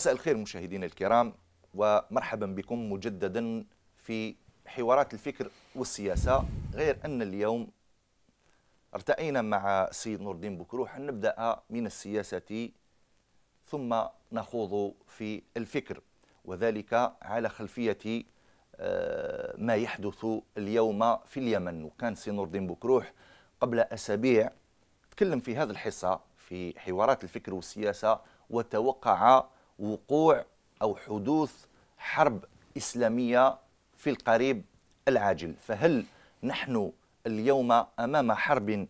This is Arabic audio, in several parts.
مساء الخير مشاهدينا الكرام ومرحبا بكم مجددا في حوارات الفكر والسياسة غير أن اليوم ارتأينا مع السيد نور الدين بكروح أن نبدأ من السياسة ثم نخوض في الفكر وذلك على خلفية آه، ما يحدث اليوم في اليمن وكان السيد نور الدين بكروح قبل أسابيع تكلم في هذه الحصة في حوارات الفكر والسياسة وتوقع وقوع أو حدوث حرب إسلامية في القريب العاجل فهل نحن اليوم أمام حرب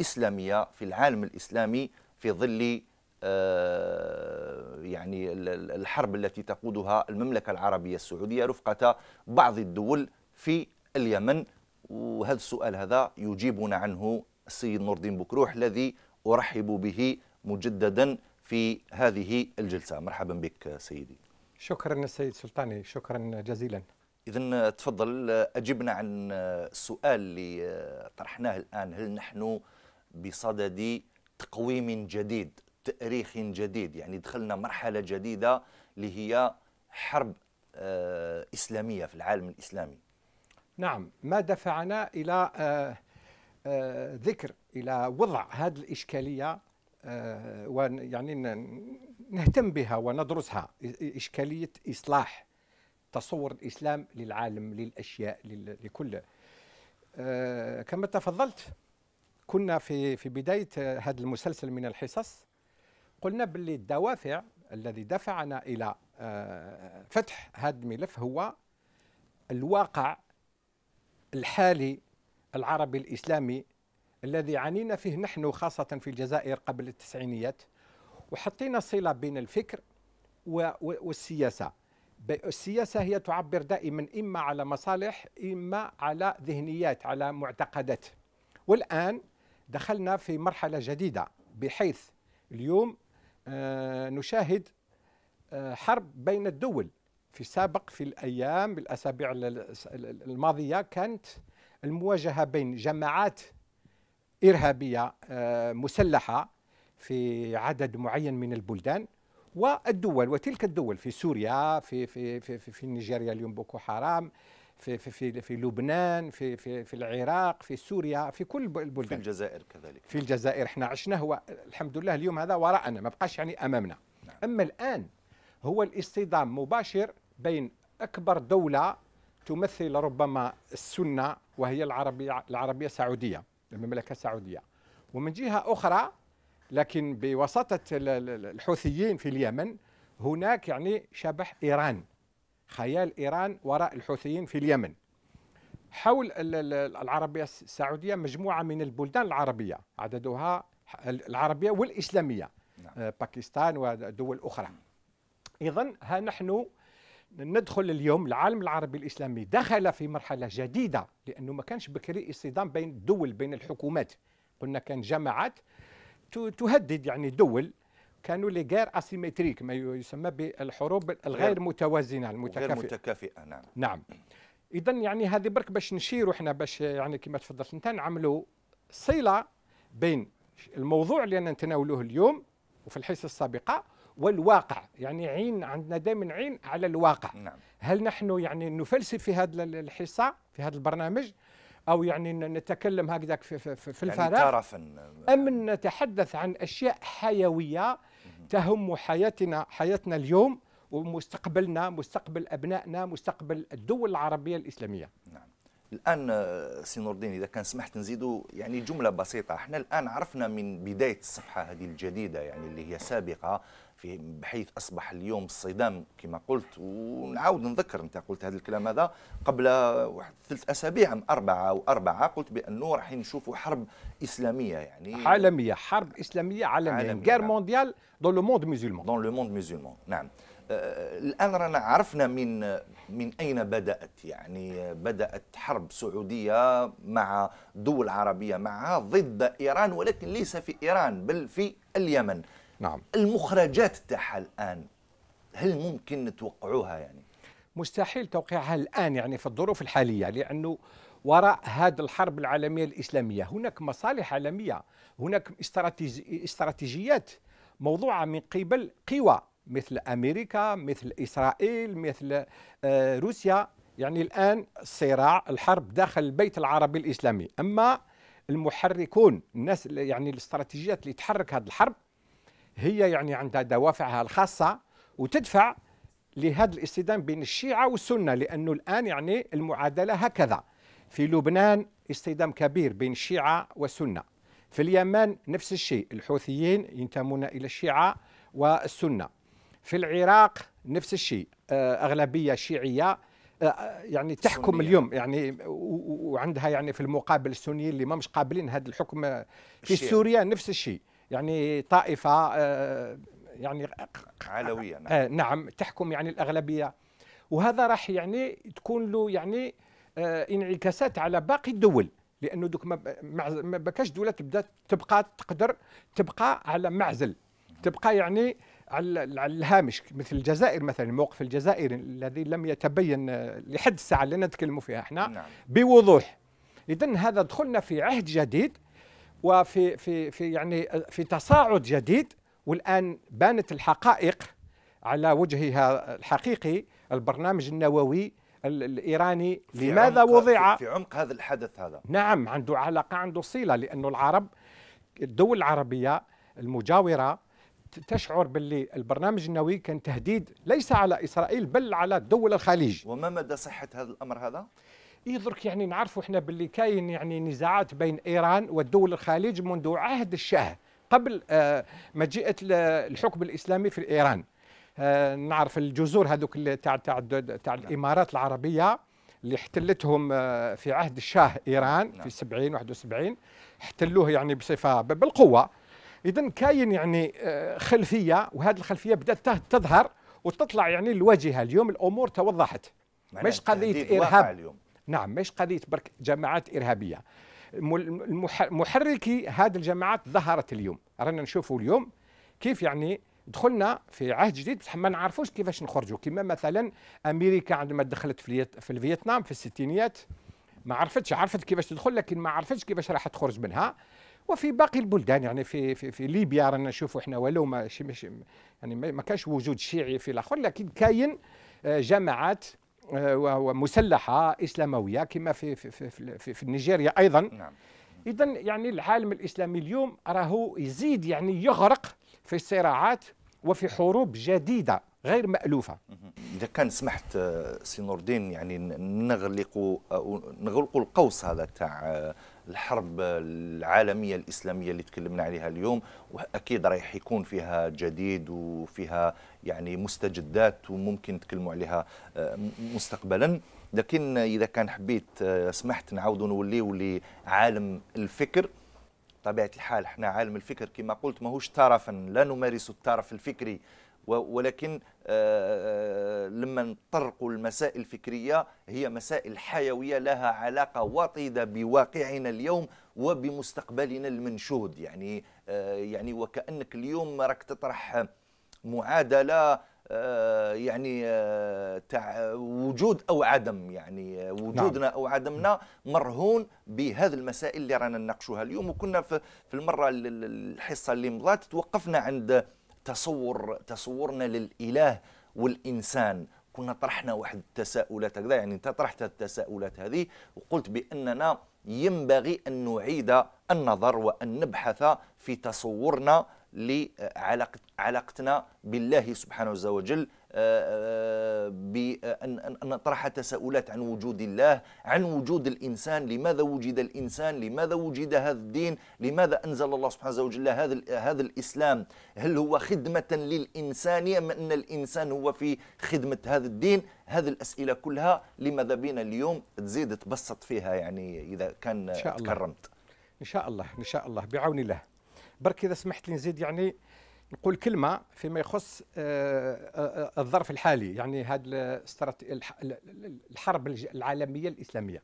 إسلامية في العالم الإسلامي في ظل آه، يعني الحرب التي تقودها المملكة العربية السعودية رفقة بعض الدول في اليمن وهذا السؤال هذا يجيبنا عنه السيد نور الدين بكروح الذي أرحب به مجددا في هذه الجلسة مرحبا بك سيدي شكرا السيد سلطاني شكرا جزيلا إذا تفضل أجبنا عن السؤال اللي طرحناه الآن هل نحن بصدد تقويم جديد تاريخ جديد يعني دخلنا مرحلة جديدة اللي هي حرب آه، إسلامية في العالم الإسلامي نعم ما دفعنا إلى آه، آه، ذكر إلى وضع هذه الإشكالية آه، ويعني نهتم بها وندرسها إشكالية إصلاح تصور الإسلام للعالم للأشياء لكل آه، كما تفضلت كنا في في بداية هذا المسلسل من الحصص قلنا باللي الدوافع الذي دفعنا إلى آه، فتح هذا الملف هو الواقع الحالي العربي الإسلامي الذي عانينا فيه نحن خاصة في الجزائر قبل التسعينيات وحطينا صلة بين الفكر والسياسة السياسة هي تعبر دائما إما على مصالح إما على ذهنيات على معتقدات والآن دخلنا في مرحلة جديدة بحيث اليوم آه، نشاهد آه، حرب بين الدول في السابق في الأيام الأسابيع الماضية كانت المواجهة بين جماعات إرهابية آه، مسلحة في عدد معين من البلدان والدول وتلك الدول في سوريا في في في في, في نيجيريا اليوم بوكو حرام في في في, في لبنان في في في العراق في سوريا في كل البلدان في الجزائر كذلك في الجزائر احنا عشنا هو الحمد لله اليوم هذا وراءنا ما بقاش يعني امامنا نعم. اما الان هو الاصطدام مباشر بين اكبر دوله تمثل ربما السنه وهي العربيه العربيه السعوديه المملكة السعودية ومن جهة أخرى لكن بوساطة الحوثيين في اليمن هناك يعني شبح إيران خيال إيران وراء الحوثيين في اليمن حول العربية السعودية مجموعة من البلدان العربية عددها العربية والإسلامية نعم. آه، باكستان ودول أخرى إذا ها نحن ندخل اليوم العالم العربي الاسلامي دخل في مرحله جديده لانه ما كانش بكري اصطدام بين الدول بين الحكومات قلنا كان جماعات تهدد يعني دول كانوا لي غير اسيمتريك ما يسمى بالحروب الغير متوازنه المتكافئه غير متكافئه نعم نعم اذا يعني هذه برك باش نشيروا احنا باش يعني كما تفضلت انت نعملوا صله بين الموضوع اللي انا نتناولوه اليوم وفي الحصه السابقه والواقع يعني عين عندنا دائما عين على الواقع نعم. هل نحن يعني نفلسف في هذا الحصة في هذا البرنامج أو يعني نتكلم هكذا في, في, في يعني الفراغ يعني طرفا أم نتحدث عن أشياء حيوية تهم حياتنا حياتنا اليوم ومستقبلنا مستقبل أبنائنا مستقبل الدول العربية الإسلامية نعم. الان آه، سي نور الدين اذا كان سمحت نزيدوا يعني جمله بسيطه احنا الان عرفنا من بدايه الصفحه هذه الجديده يعني اللي هي سابقه في بحيث اصبح اليوم الصدام كما قلت ونعاود نذكر انت قلت هذا الكلام هذا قبل واحد ثلاث اسابيع من اربعه او اربعه قلت بانه راح نشوفوا حرب اسلاميه يعني عالميه حرب اسلاميه عالميه, غير مونديال دون لو موند مسلمان دون لو موند مسلمان نعم آه، الان رانا عرفنا من من اين بدات يعني بدات حرب سعوديه مع دول عربيه معها ضد ايران ولكن ليس في ايران بل في اليمن نعم المخرجات تاعها الان هل ممكن نتوقعوها يعني مستحيل توقيعها الان يعني في الظروف الحاليه لانه وراء هذه الحرب العالميه الاسلاميه هناك مصالح عالميه هناك استراتيجيات موضوعه من قبل قوى مثل امريكا مثل اسرائيل مثل آه، روسيا يعني الان الصراع الحرب داخل البيت العربي الاسلامي اما المحركون الناس يعني الاستراتيجيات اللي تحرك هذه الحرب هي يعني عندها دوافعها الخاصه وتدفع لهذا الاصطدام بين الشيعه والسنه لانه الان يعني المعادله هكذا في لبنان اصطدام كبير بين الشيعه والسنه في اليمن نفس الشيء الحوثيين ينتمون الى الشيعه والسنه في العراق نفس الشيء آه، أغلبية شيعية آه، يعني تحكم سنية. اليوم يعني وعندها يعني في المقابل السنيين اللي ما مش قابلين هذا الحكم في الشيء. سوريا نفس الشيء يعني طائفة آه، يعني علوية نعم. نعم تحكم يعني الأغلبية وهذا راح يعني تكون له يعني انعكاسات على باقي الدول لانه دوك ما بكاش دوله تبدا تبقى تقدر تبقى على معزل تبقى يعني على الهامش مثل الجزائر مثلا الموقف الجزائري الذي لم يتبين آه، لحد الساعه اللي نتكلموا فيها احنا نعم. بوضوح اذا هذا دخلنا في عهد جديد وفي في في يعني آه، في تصاعد جديد والان بانت الحقائق على وجهها الحقيقي البرنامج النووي الايراني لماذا وضع في عمق هذا الحدث هذا نعم عنده علاقه عنده صله لانه العرب الدول العربيه المجاوره تشعر باللي البرنامج النووي كان تهديد ليس على اسرائيل بل على دول الخليج وما مدى صحه هذا الامر هذا إيه، درك يعني نعرفوا احنا باللي كاين يعني نزاعات بين ايران ودول الخليج منذ عهد الشاه قبل آه، مجيئه الحكم الاسلامي في ايران آه، نعرف الجزر هذوك تاع تاع تاع نعم. الامارات العربيه اللي احتلتهم آه، في عهد الشاه ايران في 70 نعم. 71 احتلوه يعني بصفه بالقوه اذا كاين يعني آه، خلفيه وهذه الخلفيه بدات تظهر وتطلع يعني الواجهه اليوم الامور توضحت مش قضيه ارهاب اليوم. نعم مش قضيه برك جماعات ارهابيه محركي هذه الجماعات ظهرت اليوم رانا نشوفوا اليوم كيف يعني دخلنا في عهد جديد بصح ما نعرفوش كيفاش نخرجوا كما مثلا امريكا عندما دخلت في في الفيتنام في الستينيات ما عرفتش عرفت كيفاش تدخل لكن ما عرفتش كيفاش راح تخرج منها وفي باقي البلدان يعني في في, في ليبيا رانا نشوفوا احنا ولو ما يعني ما كانش وجود شيعي في الاخر لكن كاين آه، جماعات آه، ومسلحه اسلامويه كما في في في, في, في نيجيريا ايضا نعم. اذا يعني العالم الاسلامي اليوم راهو يزيد يعني يغرق في الصراعات وفي حروب جديده غير مالوفه اذا كان سمحت آه، سي نور الدين يعني نغلق نغلق القوس هذا تاع الحرب العالمية الإسلامية اللي تكلمنا عليها اليوم وأكيد رايح يكون فيها جديد وفيها يعني مستجدات وممكن نتكلموا عليها آه، مستقبلا لكن إذا كان حبيت آه، سمحت نعاود نوليو لعالم الفكر طبيعة الحال احنا عالم الفكر كما قلت ماهوش طرفا لا نمارس الطرف الفكري ولكن آه، آه، لما نطرقوا المسائل الفكرية هي مسائل حيوية لها علاقة وطيدة بواقعنا اليوم وبمستقبلنا المنشود يعني آه، يعني وكأنك اليوم راك تطرح معادلة يعني تع وجود أو عدم يعني وجودنا نعم. أو عدمنا مرهون بهذه المسائل اللي رانا نناقشوها اليوم وكنا في المرة الحصة اللي مضات توقفنا عند تصور تصورنا للاله والانسان كنا طرحنا واحد التساؤلات هكذا يعني انت طرحت التساؤلات هذه وقلت باننا ينبغي ان نعيد النظر وان نبحث في تصورنا لعلاقتنا بالله سبحانه وتعالى بأن نطرح تساؤلات عن وجود الله عن وجود الإنسان لماذا وجد الإنسان لماذا وجد هذا الدين لماذا أنزل الله سبحانه وتعالى هذا هذا الإسلام هل هو خدمة للإنسان أم أن الإنسان هو في خدمة هذا الدين هذه الأسئلة كلها لماذا بينا اليوم تزيد تبسط فيها يعني إذا كان إن شاء الله. تكرمت إن شاء الله إن شاء الله بعون الله برك إذا سمحت لي نزيد يعني نقول كلمه فيما يخص آه، آه، آه، الظرف الحالي يعني هذه الحرب العالميه الاسلاميه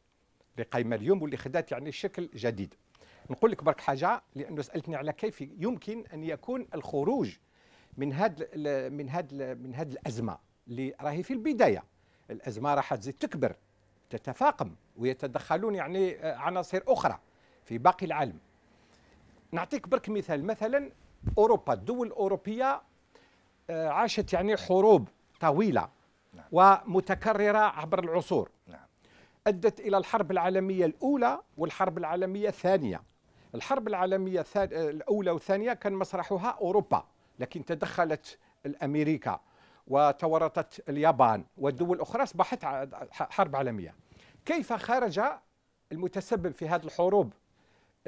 اللي قايمه اليوم واللي خدات يعني شكل جديد نقول لك برك حاجه لانه سالتني على كيف يمكن ان يكون الخروج من هاد من هاد من هاد الازمه اللي راهي في البدايه الازمه راح تزيد تكبر تتفاقم ويتدخلون يعني عناصر اخرى في باقي العالم نعطيك برك مثال مثلا أوروبا الدول الأوروبية آه، عاشت يعني حروب طويلة نعم. ومتكررة عبر العصور نعم. أدت إلى الحرب العالمية الأولى والحرب العالمية الثانية الحرب العالمية آه، الأولى والثانية كان مسرحها أوروبا لكن تدخلت الأمريكا وتورطت اليابان والدول الأخرى أصبحت حرب عالمية كيف خرج المتسبب في هذه الحروب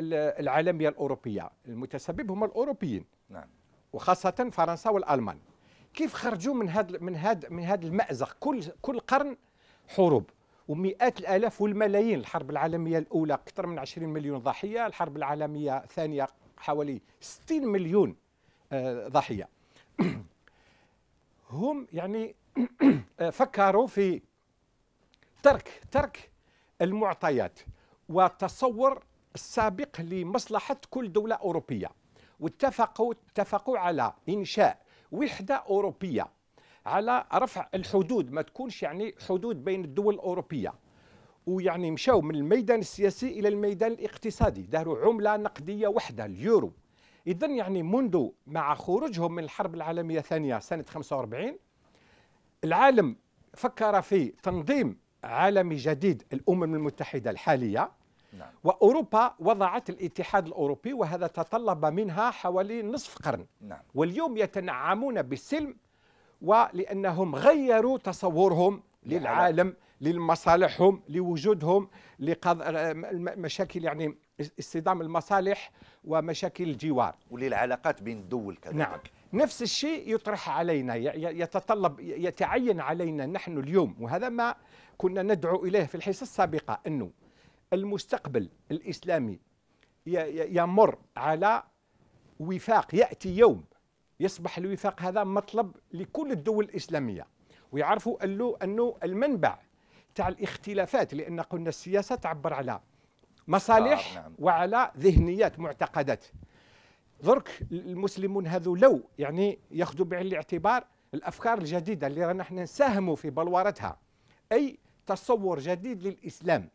العالمية الأوروبية المتسبب هم الأوروبيين نعم. وخاصة فرنسا والألمان كيف خرجوا من هذا من هذا من هذا المأزق كل كل قرن حروب ومئات الالاف والملايين الحرب العالميه الاولى اكثر من 20 مليون ضحيه الحرب العالميه الثانيه حوالي 60 مليون آه، ضحيه هم يعني فكروا في ترك ترك المعطيات وتصور السابق لمصلحة كل دولة أوروبية واتفقوا اتفقوا على إنشاء وحدة أوروبية على رفع الحدود ما تكونش يعني حدود بين الدول الأوروبية ويعني مشاو من الميدان السياسي إلى الميدان الاقتصادي داروا عملة نقدية وحدة اليورو إذا يعني منذ مع خروجهم من الحرب العالمية الثانية سنة 45 العالم فكر في تنظيم عالمي جديد الأمم المتحدة الحالية نعم. وأوروبا وضعت الاتحاد الأوروبي وهذا تطلب منها حوالي نصف قرن نعم. واليوم يتنعمون بالسلم ولأنهم غيروا تصورهم للعالم لمصالحهم لوجودهم لقض... يعني اصطدام المصالح ومشاكل الجوار وللعلاقات بين الدول كذلك نعم نفس الشيء يطرح علينا يتطلب يتعين علينا نحن اليوم وهذا ما كنا ندعو إليه في الحصة السابقة أنه المستقبل الإسلامي يمر على وفاق يأتي يوم يصبح الوفاق هذا مطلب لكل الدول الإسلامية ويعرفوا أنه, أنه المنبع تاع الاختلافات لأن قلنا السياسة تعبر على مصالح آه، نعم. وعلى ذهنيات معتقدات درك المسلمون هذو لو يعني ياخذوا بعين الاعتبار الافكار الجديده اللي رانا احنا نساهموا في بلورتها اي تصور جديد للاسلام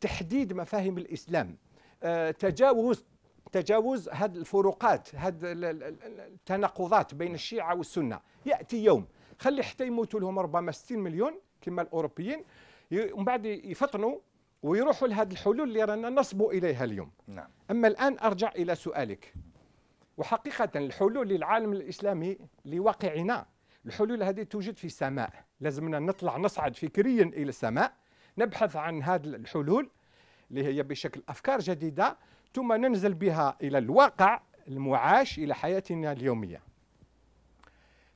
تحديد مفاهيم الإسلام آه، تجاوز تجاوز هذه الفروقات هذه التناقضات بين الشيعة والسنة يأتي يوم خلي حتى يموتوا لهم ربما 60 مليون كما الأوروبيين ومن بعد يفطنوا ويروحوا لهذه الحلول اللي رانا نصبوا إليها اليوم نعم. أما الآن أرجع إلى سؤالك وحقيقة الحلول للعالم الإسلامي لواقعنا الحلول هذه توجد في السماء لازمنا نطلع نصعد فكريا إلى السماء نبحث عن هذه الحلول اللي هي بشكل أفكار جديدة ثم ننزل بها إلى الواقع المعاش إلى حياتنا اليومية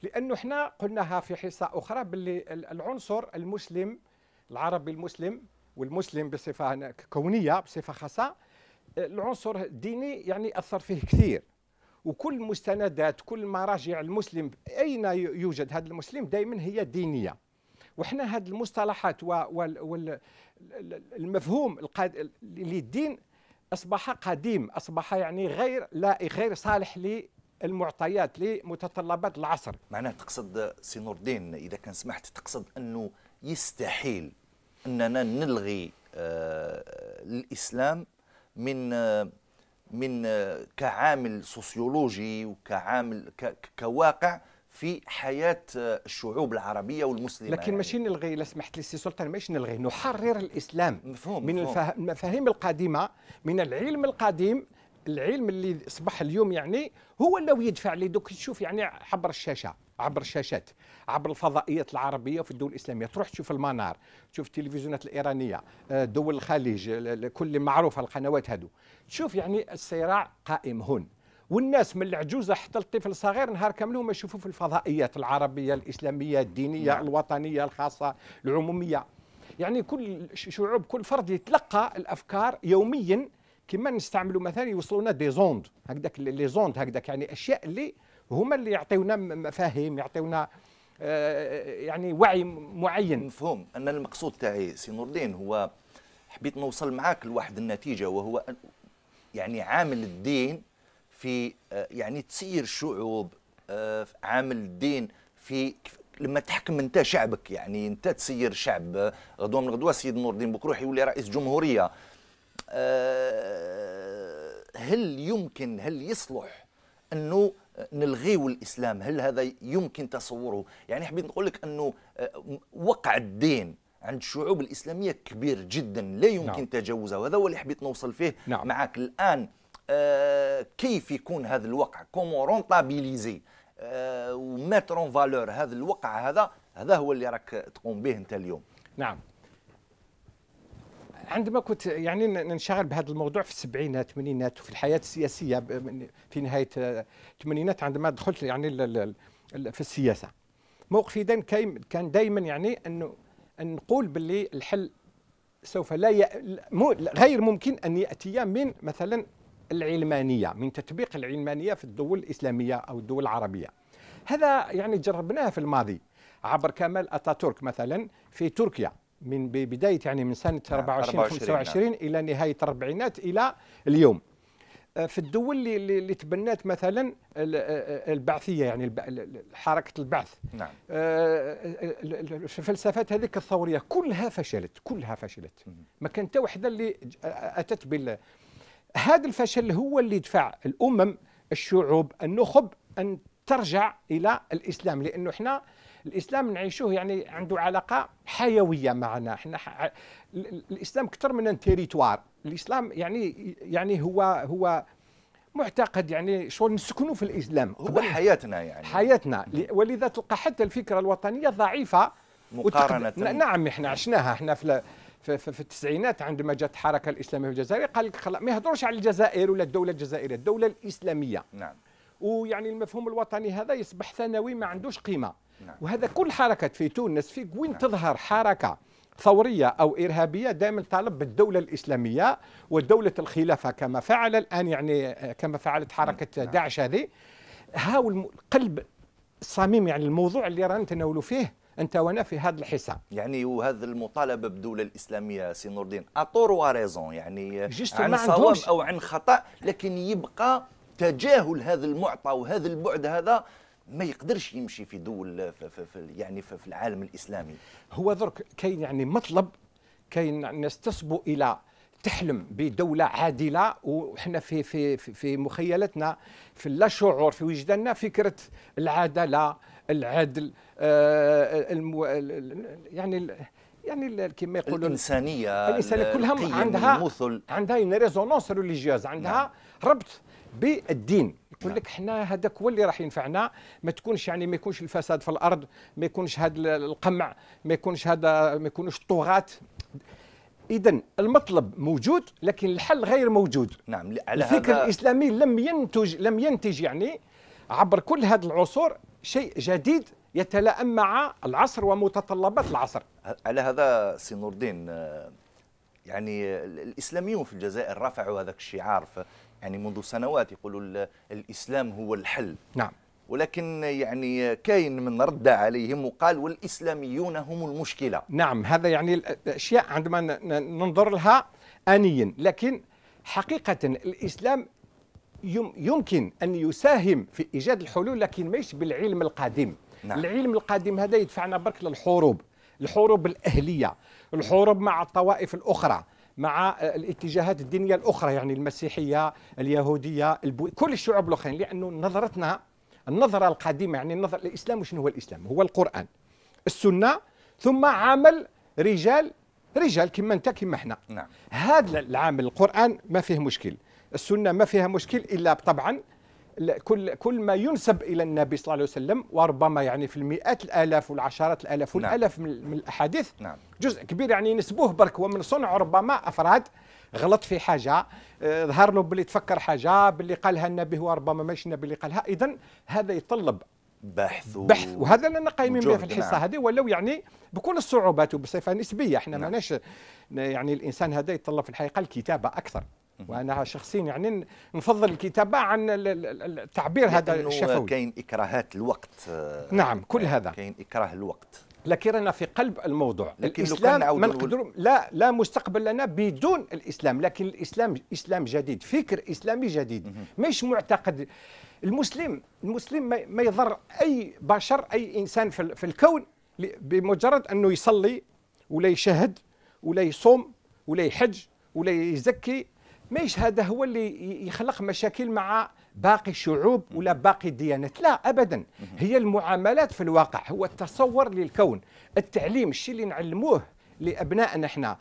لأنه احنا قلناها في حصة أخرى باللي العنصر المسلم العربي المسلم والمسلم بصفة كونية بصفة خاصة العنصر الديني يعني أثر فيه كثير وكل مستندات كل مراجع المسلم أين يوجد هذا المسلم دائما هي دينية وحنا هذه المصطلحات والمفهوم للدين اصبح قديم اصبح يعني غير لا غير صالح للمعطيات لمتطلبات العصر معناه تقصد سي نور الدين اذا كان سمحت تقصد انه يستحيل اننا نلغي آه الاسلام من آه من كعامل سوسيولوجي وكعامل كواقع في حياه آه، الشعوب العربيه والمسلمه لكن يعني. ماشي نلغي الا سمحت لي سي سلطان ماشي نلغي نحرر الاسلام مفهوم من مفهوم. المفاهيم القديمه من العلم القديم العلم اللي اصبح اليوم يعني هو اللي يدفع لي دوك تشوف يعني عبر الشاشه عبر الشاشات عبر الفضائيات العربيه وفي الدول الاسلاميه تروح تشوف المنار تشوف التلفزيونات الايرانيه آه، دول الخليج كل معروفه القنوات هذو تشوف يعني الصراع قائم هون والناس من العجوزه حتى الطفل الصغير نهار كامل هما يشوفوا في الفضائيات العربيه الاسلاميه الدينيه نعم. الوطنيه الخاصه العموميه يعني كل شعوب كل فرد يتلقى الافكار يوميا كما نستعملوا مثلا يوصلونا دي زوند هكذاك لي زوند هكذاك يعني اشياء اللي هما اللي يعطيونا مفاهيم يعطيونا آه، يعني وعي معين مفهوم انا المقصود تاعي سي نور الدين هو حبيت نوصل معاك لواحد النتيجه وهو يعني عامل الدين في آه، يعني تسير شعوب آه، عامل الدين في لما تحكم انت شعبك يعني انت تسير شعب آه، غدوه من غدوه سيد نور الدين بكروح يولي رئيس جمهوريه هل يمكن هل يصلح انه نلغيو الاسلام هل هذا يمكن تصوره يعني حبيت نقول لك انه وقع الدين عند الشعوب الاسلاميه كبير جدا لا يمكن نعم. تجاوزه وهذا هو اللي حبيت نوصل فيه نعم. معك الان آه، كيف يكون هذا الوقع كومون رونتابيليزي وميتر اون فالور هذا الوقع هذا هذا هو اللي راك تقوم به انت اليوم نعم عندما كنت يعني ننشغل بهذا الموضوع في السبعينات الثمانينات وفي الحياه السياسيه في نهايه الثمانينات آه، عندما دخلت يعني في السياسه موقفي كان دائما يعني انه ان نقول باللي الحل سوف لا ي... غير ممكن ان ياتي من مثلا العلمانيه من تطبيق العلمانيه في الدول الاسلاميه او الدول العربيه هذا يعني جربناه في الماضي عبر كمال اتاتورك مثلا في تركيا من بدايه يعني من سنه 24 نعم، 25 نعم. الى نهايه الاربعينات الى اليوم آه، في الدول اللي, اللي تبنات مثلا آه، آه، البعثيه يعني حركه البعث نعم الفلسفات هذيك الثوريه كلها فشلت كلها فشلت ما كان حتى وحده اللي اتت بال هذا الفشل هو اللي دفع الأمم الشعوب النخب أن ترجع إلى الإسلام لأنه إحنا الاسلام نعيشوه يعني عنده علاقه حيويه معنا احنا ح... الاسلام اكثر من تيريتوار الاسلام يعني يعني هو هو معتقد يعني شغل نسكنوا في الاسلام هو حياتنا يعني حياتنا ولذا تلقى حتى الفكره الوطنيه ضعيفه مقارنه وتقد... نعم احنا عشناها احنا في في, في, في التسعينات عندما جت الحركه الاسلاميه في الجزائر قال لك ما يهضروش على الجزائر ولا الدوله الجزائريه الدوله الاسلاميه نعم ويعني المفهوم الوطني هذا يصبح ثانوي ما عندوش قيمه نعم. وهذا كل حركة في تونس في وين نعم. تظهر حركه ثورية أو إرهابية دائما طالب بالدولة الإسلامية ودولة الخلافة كما فعل الآن يعني كما فعلت حركة نعم. داعش هذه هاو القلب الصميم يعني الموضوع اللي رانا نتناولوا فيه انت وانا في هذا الحساب يعني وهذا المطالبه بالدوله الاسلاميه سي نور الدين اطور وريزون يعني عن صواب او عن خطا لكن يبقى تجاهل هذا المعطى وهذا البعد هذا ما يقدرش يمشي في دول في في يعني في, في العالم الاسلامي هو درك كاين يعني مطلب كاين الناس تصبوا الى تحلم بدولة عادلة وحنا في في في مخيلتنا في اللاشعور في وجداننا فكرة العدالة العدل آه، آه، المو يعني يعني كما يقولوا الانسانيه الانسانيه كلها عندها المثل. عندها اون ريزونونس ريليجيوز عندها نعم. ربط بالدين يقول نعم. لك حنا هذاك هو اللي راح ينفعنا ما تكونش يعني ما يكونش الفساد في الارض ما يكونش هذا القمع ما يكونش هذا ما يكونوش الطغاة اذا المطلب موجود لكن الحل غير موجود نعم على الفكر هذا الاسلامي لم ينتج لم ينتج يعني عبر كل هذه العصور شيء جديد يتلائم مع العصر ومتطلبات العصر على هذا سي نور الدين آه، يعني الاسلاميون في الجزائر رفعوا هذاك الشعار يعني منذ سنوات يقولوا الاسلام هو الحل نعم ولكن يعني كاين من رد عليهم وقال والاسلاميون هم المشكله نعم هذا يعني الاشياء عندما ننظر لها انيا لكن حقيقه الاسلام يمكن ان يساهم في ايجاد الحلول لكن ماشي بالعلم القديم نعم. العلم القديم هذا يدفعنا برك للحروب الحروب الاهليه الحروب مع الطوائف الاخرى مع الاتجاهات الدينيه الاخرى يعني المسيحيه اليهوديه البو... كل الشعوب الاخرين لانه نظرتنا النظرة القديمة يعني النظر الإسلام شنو هو الإسلام هو القرآن السنة ثم عمل رجال رجال كما أنت كما احنا نعم. هذا العامل القرآن ما فيه مشكل السنة ما فيها مشكل إلا طبعا كل كل ما ينسب الى النبي صلى الله عليه وسلم وربما يعني في المئات الالاف والعشرات الالاف والالاف نعم. من الاحاديث نعم. جزء كبير يعني نسبوه برك ومن صنع ربما افراد غلط في حاجه آه، ظهر له باللي تفكر حاجه باللي قالها النبي هو ربما ماشي النبي اللي قالها اذا هذا يتطلب بحث و... بحث وهذا اللي قايمين به في الحصه نعم. هذه ولو يعني بكل الصعوبات وبصفه نسبيه احنا نعم. ماناش يعني الانسان هذا يتطلب في الحقيقه الكتابه اكثر وانا شخصيا يعني نفضل الكتابه عن التعبير هذا الشفوي كاين اكراهات الوقت نعم كل هذا كاين اكراه الوقت لكننا في قلب الموضوع لكن الاسلام ما نقدر لا لا مستقبل لنا بدون الاسلام لكن الاسلام اسلام جديد فكر اسلامي جديد مش معتقد المسلم المسلم ما يضر اي بشر اي انسان في الكون بمجرد انه يصلي ولا يشهد ولا يصوم ولا يحج ولا يزكي مش هذا هو اللي يخلق مشاكل مع باقي الشعوب ولا باقي الديانات لا ابدا هي المعاملات في الواقع هو التصور للكون التعليم الشيء اللي نعلموه لابنائنا احنا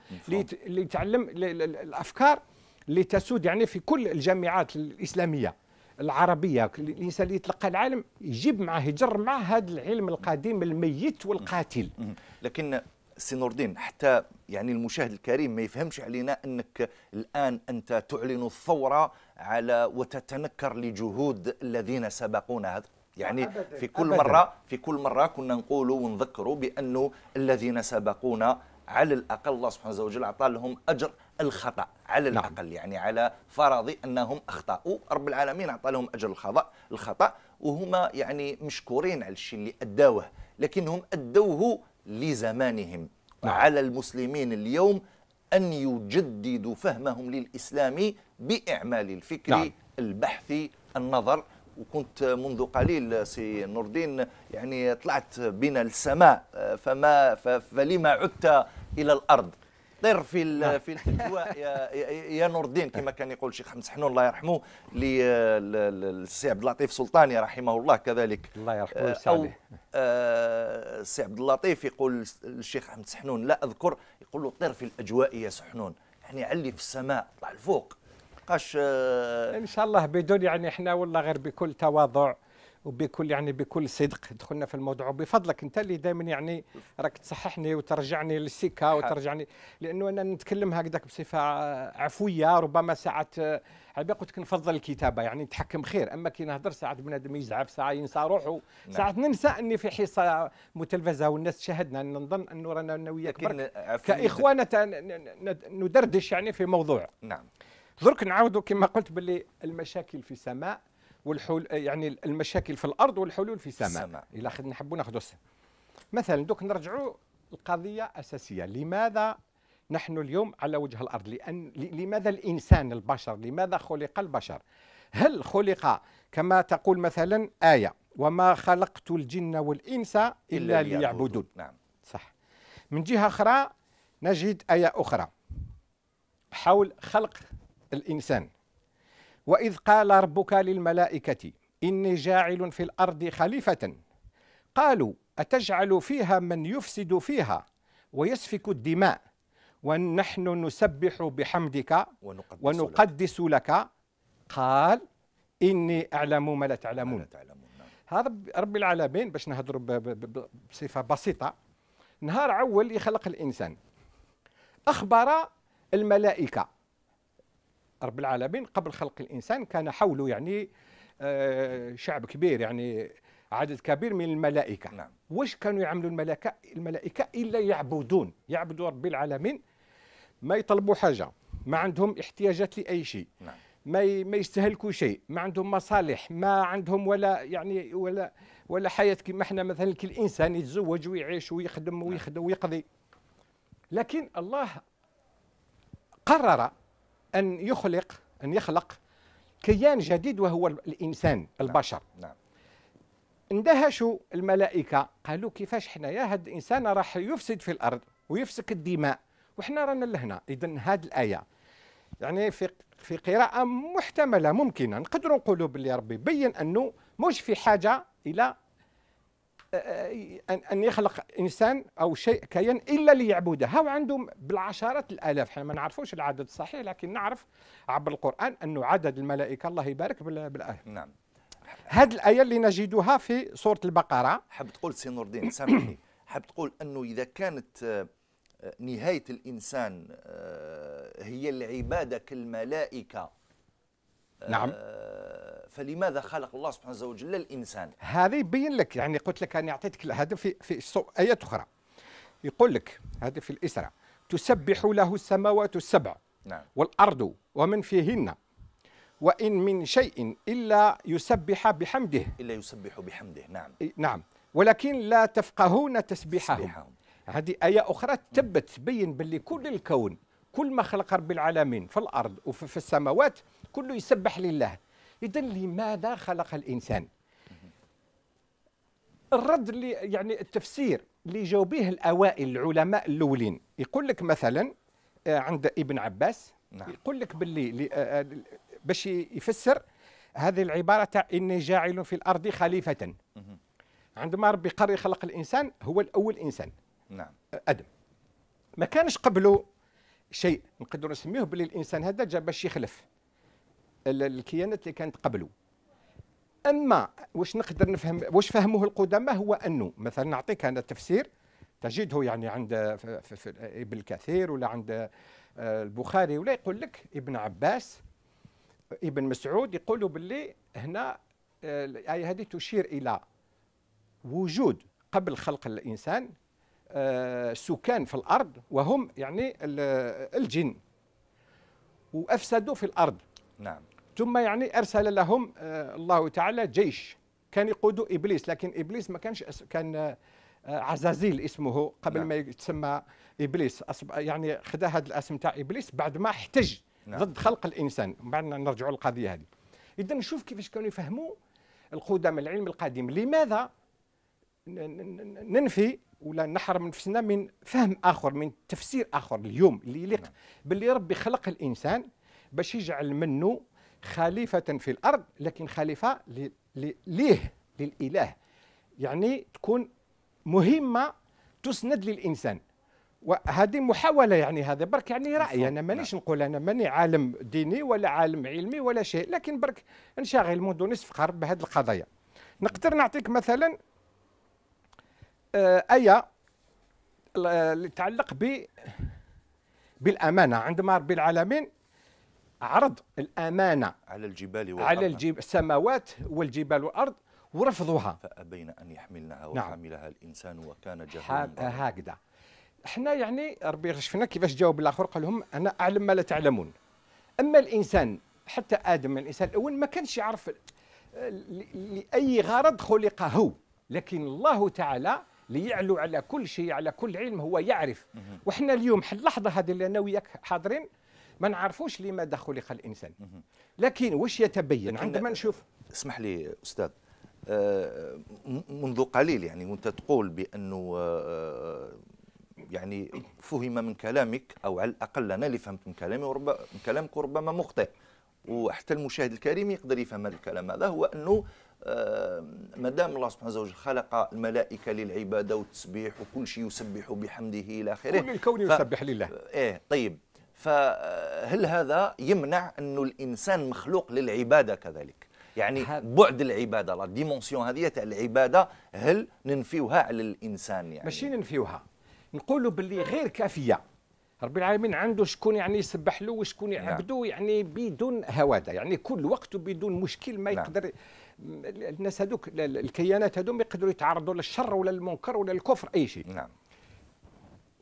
اللي تعلم الافكار اللي تسود يعني في كل الجامعات الاسلاميه العربيه الانسان اللي يتلقى العالم يجيب معه يجر معه هذا العلم القديم الميت والقاتل لكن سي نور الدين حتى يعني المشاهد الكريم ما يفهمش علينا انك الان انت تعلن الثوره على وتتنكر لجهود الذين سبقونا هذا يعني في كل أبداً. مرة في كل مرة كنا نقول ونذكروا بأنه الذين سبقونا على الأقل الله سبحانه وتعالى أعطى لهم أجر الخطأ على نعم. الأقل نعم. يعني على فرض أنهم أخطأوا رب العالمين أعطى لهم أجر الخطأ الخطأ وهما يعني مشكورين على الشيء اللي أداوه لكنهم أدوه لزمانهم نعم. على المسلمين اليوم أن يجددوا فهمهم للإسلام بإعمال الفكر نعم. البحث النظر وكنت منذ قليل سي نور الدين يعني طلعت بنا للسماء فما فلما عدت إلى الأرض يطير في نعم. في الاجواء يا نور الدين كما كان يقول الشيخ حمد حنون الله يرحمه للسي عبد اللطيف سلطاني رحمه الله كذلك الله يرحمه او السي آه، عبد اللطيف يقول الشيخ حمد حنون لا اذكر يقول له طير في الاجواء يا سحنون يعني علي في السماء طلع لفوق قاش آه، ان شاء الله بدون يعني احنا والله غير بكل تواضع وبكل يعني بكل صدق دخلنا في الموضوع وبفضلك انت اللي دائما يعني راك تصححني وترجعني للسكه وترجعني لانه انا نتكلم هكذاك بصفه عفويه ربما ساعات على قلت نفضل الكتابه يعني نتحكم خير اما كي نهضر ساعات بنادم يزعف ساعه ينسى روحه نعم. ساعات ننسى اني في حصه متلفزه والناس تشاهدنا نظن انه رانا انا وياك كاخوان ندردش يعني في موضوع نعم درك نعاودوا كما قلت باللي المشاكل في سماء والحل يعني المشاكل في الارض والحلول في السماء, الى خد نحبوا ناخذوا السماء مثلا دوك نرجعوا القضيه اساسيه لماذا نحن اليوم على وجه الارض لان لماذا الانسان البشر لماذا خلق البشر هل خلق كما تقول مثلا ايه وما خلقت الجن والانس الا, إلا ليعبدون نعم صح من جهه اخرى نجد ايه اخرى حول خلق الانسان وإذ قال ربك للملائكة إني جاعل في الأرض خليفة قالوا أتجعل فيها من يفسد فيها ويسفك الدماء ونحن نسبح بحمدك ونقدس, ونقدس لك. لك قال إني أعلم ما لا تعلمون, ما لا تعلمون. نعم. هذا رب العالمين باش نهضروا بصفة بسيطة نهار أول يخلق الإنسان أخبر الملائكة رب العالمين قبل خلق الإنسان كان حوله يعني آه، شعب كبير يعني عدد كبير من الملائكة نعم. واش كانوا يعملوا الملائكة الملائكة إلا يعبدون يعبدوا رب العالمين ما يطلبوا حاجة ما عندهم احتياجات لأي شيء نعم. ما ما يستهلكوا شيء ما عندهم مصالح ما عندهم ولا يعني ولا ولا حياه كما احنا مثلا كل انسان يتزوج ويعيش ويخدم نعم. ويخدم ويقضي لكن الله قرر أن يخلق أن يخلق كيان جديد وهو الإنسان نعم، نعم. البشر نعم. اندهشوا الملائكة قالوا كيفاش حنايا هذا الإنسان راح يفسد في الأرض ويفسك الدماء وحنا رانا لهنا إذا هذه الآية يعني في في قراءة محتملة ممكنة نقدروا نقولوا باللي ربي بين أنه مش في حاجة إلى ان يخلق انسان او شيء كيان الا ليعبده هاو عندهم بالعشرات الالاف احنا ما نعرفوش العدد الصحيح لكن نعرف عبر القران انه عدد الملائكه الله يبارك بالايه نعم هذه الايه اللي نجدها في سوره البقره حاب تقول سي نور الدين سامحني حاب تقول انه اذا كانت نهايه الانسان هي العباده كالملائكه نعم فلماذا خلق الله سبحانه وتعالى الانسان هذه يبين لك يعني قلت لك انا اعطيتك هذا في في ايه اخرى يقول لك هذا في الاسراء تسبح له السماوات السبع نعم. والارض ومن فيهن وان من شيء الا يسبح بحمده الا يسبح بحمده نعم نعم ولكن لا تفقهون تسبيحهم, تسبيحهم. هذه آية أخرى تبت تبين باللي كل الكون كل ما خلق رب العالمين في الأرض وفي السماوات كله يسبح لله اذا لماذا خلق الانسان الرد اللي يعني التفسير اللي جاو به الاوائل العلماء الاولين يقول لك مثلا آه، عند ابن عباس نعم. يقول لك باللي آه، آه، باش يفسر هذه العباره تاع اني جاعل في الارض خليفه عندما ربي قرر خلق الانسان هو الاول انسان نعم ادم ما كانش قبله شيء نقدروا نسميه باللي الانسان هذا جا باش يخلف الكيانات اللي كانت قبله اما واش نقدر نفهم واش فهموه القدماء هو انه مثلا نعطيك انا تفسير تجده يعني عند في في ابن كثير ولا عند آه، البخاري ولا يقول لك ابن عباس ابن مسعود يقولوا باللي هنا الايه آه، هذه تشير الى وجود قبل خلق الانسان آه، سكان في الارض وهم يعني الجن وافسدوا في الارض نعم ثم يعني أرسل لهم آه، الله تعالى جيش كان يقود إبليس لكن إبليس ما كانش كان آه، عزازيل اسمه قبل نعم. ما يتسمى إبليس يعني خدا هذا الاسم تاع إبليس بعد ما احتج نعم. ضد خلق الإنسان بعدنا نرجعوا للقضية هذه إذا نشوف كيفاش كانوا يفهموا القدامى العلم القديم لماذا ننفي ولا نحرم نفسنا من فهم اخر من تفسير اخر اليوم اللي يليق نعم. باللي ربي خلق الانسان باش يجعل منه خليفة في الأرض لكن خليفة ليه للإله يعني تكون مهمة تسند للإنسان وهذه محاولة يعني هذا برك يعني رأي أنا مانيش نعم. نقول أنا ماني عالم ديني ولا عالم علمي ولا شيء لكن برك انشغل منذ نصف قرن بهذه القضايا نقدر نعطيك مثلا آه، آية اللي تتعلق ب بالأمانة عندما رب العالمين عرض الأمانة على الجبال والأرض على الجب... السماوات والجبال والأرض ورفضوها فأبين أن يحملنها وحملها نعم. الإنسان وكان جهولا هكذا احنا يعني ربي شفنا كيفاش جاوب الاخر قال لهم انا اعلم ما لا تعلمون اما الانسان حتى ادم الانسان الاول ما كانش يعرف لاي غرض خلق هو لكن الله تعالى ليعلو على كل شيء على كل علم هو يعرف وحنا اليوم حل اللحظه هذه اللي انا وياك حاضرين ما نعرفوش لماذا خلق الانسان لكن واش يتبين عندما نشوف اسمح لي استاذ آه، منذ قليل يعني وانت تقول بانه آه، آه، يعني فهم من كلامك او على الاقل انا اللي فهمت من كلامي وربما من كلامك وربما مخطئ وحتى المشاهد الكريم يقدر يفهم هذا الكلام هذا هو انه ما دام الله سبحانه وتعالى خلق الملائكه للعباده والتسبيح وكل شيء يسبح بحمده الى اخره كل الكون يسبح لله ايه طيب فهل هذا يمنع أنه الإنسان مخلوق للعبادة كذلك يعني بعد العبادة لا ديمونسيون هذه تاع العبادة هل ننفيوها على الإنسان يعني ماشي ننفيوها نقولوا باللي غير كافية رب العالمين عنده شكون يعني يسبح له وشكون نعم. يعبده يعني بدون هواده يعني كل وقت بدون مشكل ما نعم. يقدر الناس هذوك الكيانات ما يقدروا يتعرضوا للشر ولا المنكر ولا الكفر اي شيء نعم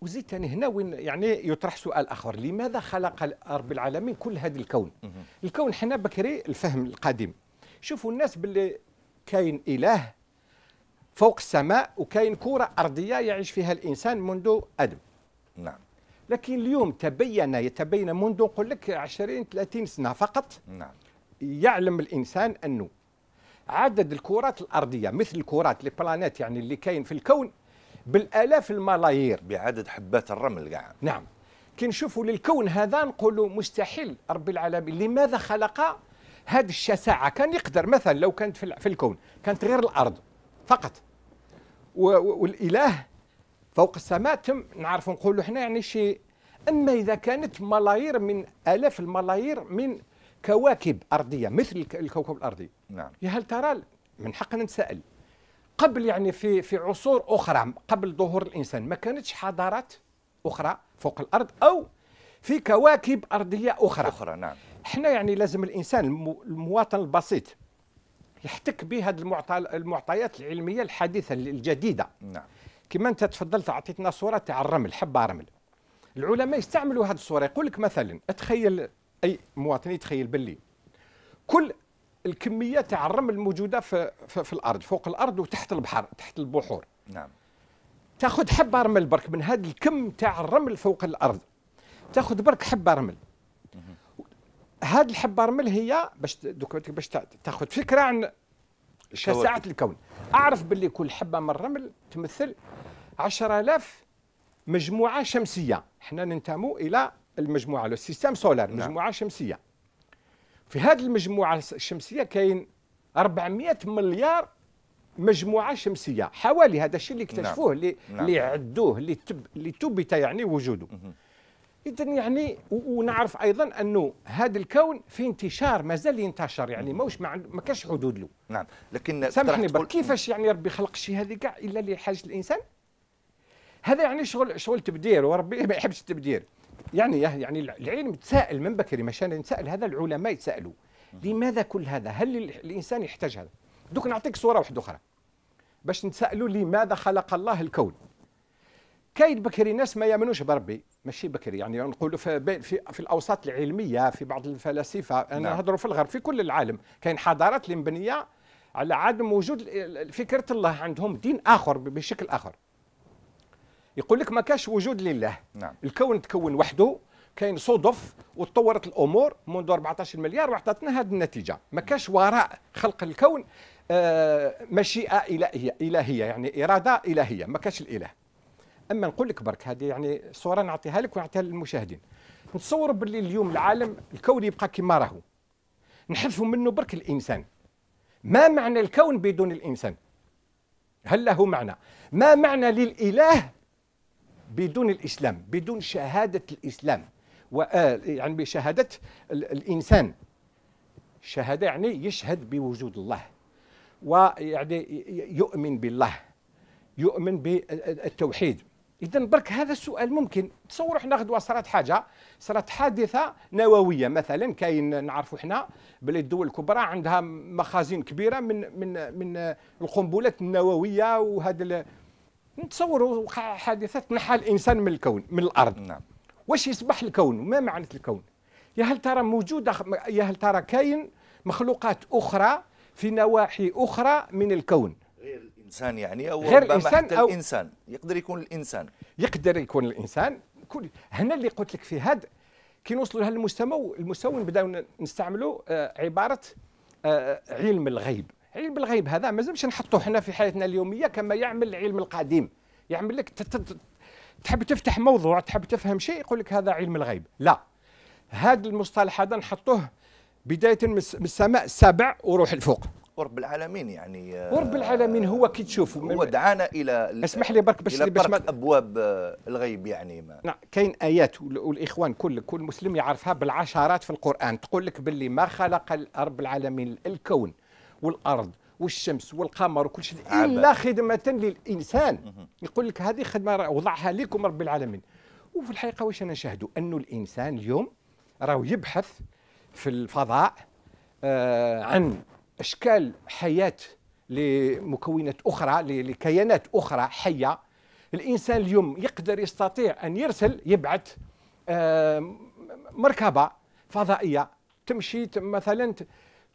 وزيد ثاني هنا وين يعني يطرح سؤال اخر لماذا خلق رب العالمين كل هذا الكون الكون حنا بكري الفهم القديم شوفوا الناس باللي كاين اله فوق السماء وكاين كره ارضيه يعيش فيها الانسان منذ ادم نعم لكن اليوم تبين يتبين منذ نقول لك 20 30 سنه فقط نعم يعلم الانسان انه عدد الكرات الارضيه مثل الكرات البلانات يعني اللي كاين في الكون بالالاف الملايير بعدد حبات الرمل كاع نعم كي نشوفوا للكون هذا نقولوا مستحيل رب العالمين لماذا خلق هذه الشساعه كان يقدر مثلا لو كانت في الكون كانت غير الارض فقط والاله فوق السماء تم نعرف نقولوا احنا يعني شيء اما اذا كانت ملايير من الاف الملايير من كواكب ارضيه مثل الكوكب الارضي نعم يا هل ترى من حقنا نسال قبل يعني في في عصور اخرى قبل ظهور الانسان ما كانتش حضارات اخرى فوق الارض او في كواكب ارضيه اخرى اخرى نعم احنا يعني لازم الانسان المواطن البسيط يحتك بهذه المعطيات العلميه الحديثه الجديده نعم كما انت تفضلت اعطيتنا صوره تاع الرمل حبه رمل العلماء يستعملوا هذه الصوره يقول لك مثلا اتخيل اي مواطن يتخيل باللي كل الكميه تاع الرمل الموجوده في, في, في الارض فوق الارض وتحت البحر تحت البحور نعم تاخذ حبه رمل برك من هذا الكم تاع الرمل فوق الارض تاخذ برك حبه رمل هذه الحبه رمل هي باش دوك باش تاخذ فكره عن شساعه الكون اعرف باللي كل حبه من الرمل تمثل 10000 مجموعه شمسيه احنا ننتموا الى المجموعه لو سيستم سولار نعم. مجموعه شمسيه في هذه المجموعة الشمسية كاين 400 مليار مجموعة شمسية حوالي هذا الشيء اللي اكتشفوه نعم. اللي نعم. اللي عدوه اللي تب اللي تبت يعني وجوده إذا يعني ونعرف أيضا أنه هذا الكون في انتشار مازال ينتشر يعني ماهوش ما, ما كانش حدود له نعم لكن سامحني تقول... كيفاش يعني ربي خلق الشيء هذه كاع إلا لحاجة الإنسان هذا يعني شغل شغل تبدير وربي ما يحبش التبدير يعني يعني العلم تساءل من بكري مشان نسال هذا العلماء يتساءلوا لماذا كل هذا؟ هل الانسان يحتاج هذا؟ دوك نعطيك صوره واحده اخرى باش نتسالوا لماذا خلق الله الكون؟ كاين بكري ناس ما يامنوش بربي ماشي بكري يعني نقولوا في, في في الاوساط العلميه في بعض الفلاسفه انا نعم. نهضروا في الغرب في كل العالم كاين حضارات اللي مبنيه على عدم وجود فكره الله عندهم دين اخر بشكل اخر يقول لك ما كاش وجود لله نعم. الكون تكون وحده كاين صدف وتطورت الامور منذ 14 مليار وعطاتنا هذه النتيجه ما كاش وراء خلق الكون آه مشيئه الهيه الهيه يعني اراده الهيه ما كاش الاله اما نقول لك برك هذه يعني صوره نعطيها لك ونعطيها للمشاهدين نتصور باللي اليوم العالم الكون يبقى كما راهو نحذفوا منه برك الانسان ما معنى الكون بدون الانسان هل له معنى ما معنى للاله بدون الإسلام بدون شهادة الإسلام آه، يعني بشهادة الإنسان شهادة يعني يشهد بوجود الله ويعني يؤمن بالله يؤمن بالتوحيد اذا برك هذا السؤال ممكن تصوروا حنا غدوه صارت حاجه صارت حادثه نوويه مثلا كاين نعرفوا حنا بلي الدول الكبرى عندها مخازن كبيره من من من القنبلات النوويه وهذا نتصوروا حادثه تنحى الانسان من الكون من الارض نعم. واش يصبح الكون ما معنى الكون يا هل ترى موجوده يا هل ترى كاين مخلوقات اخرى في نواحي اخرى من الكون غير الانسان يعني او غير الانسان حتى أو الانسان يقدر يكون الانسان يقدر يكون الانسان كل هنا اللي قلت لك في هذا كي نوصلوا لهذا المستوى المستوى نبداو نستعملوا آه، عباره آه، علم الغيب علم الغيب هذا مازالش نحطوه حنا في حياتنا اليوميه كما يعمل العلم القديم يعمل لك تحب تفتح موضوع تحب تفهم شيء يقول لك هذا علم الغيب لا هذا المصطلح هذا نحطوه بدايه من السماء السبع وروح الفوق ورب العالمين يعني آه، ورب العالمين هو كي تشوف هو دعانا الى اسمح لي برك باش باش ابواب آه، الغيب يعني ما نعم كاين ايات والاخوان كل كل مسلم يعرفها بالعشرات في القران تقول لك باللي ما خلق رب العالمين الكون والارض والشمس والقمر وكل شيء الا خدمه للانسان يقول لك هذه خدمه وضعها لكم رب العالمين وفي الحقيقه واش انا نشاهدوا انه الانسان اليوم راهو يبحث في الفضاء آه، عن اشكال حياه لمكونات اخرى لكيانات اخرى حيه الانسان اليوم يقدر يستطيع ان يرسل يبعث آه، مركبه فضائيه تمشي مثلا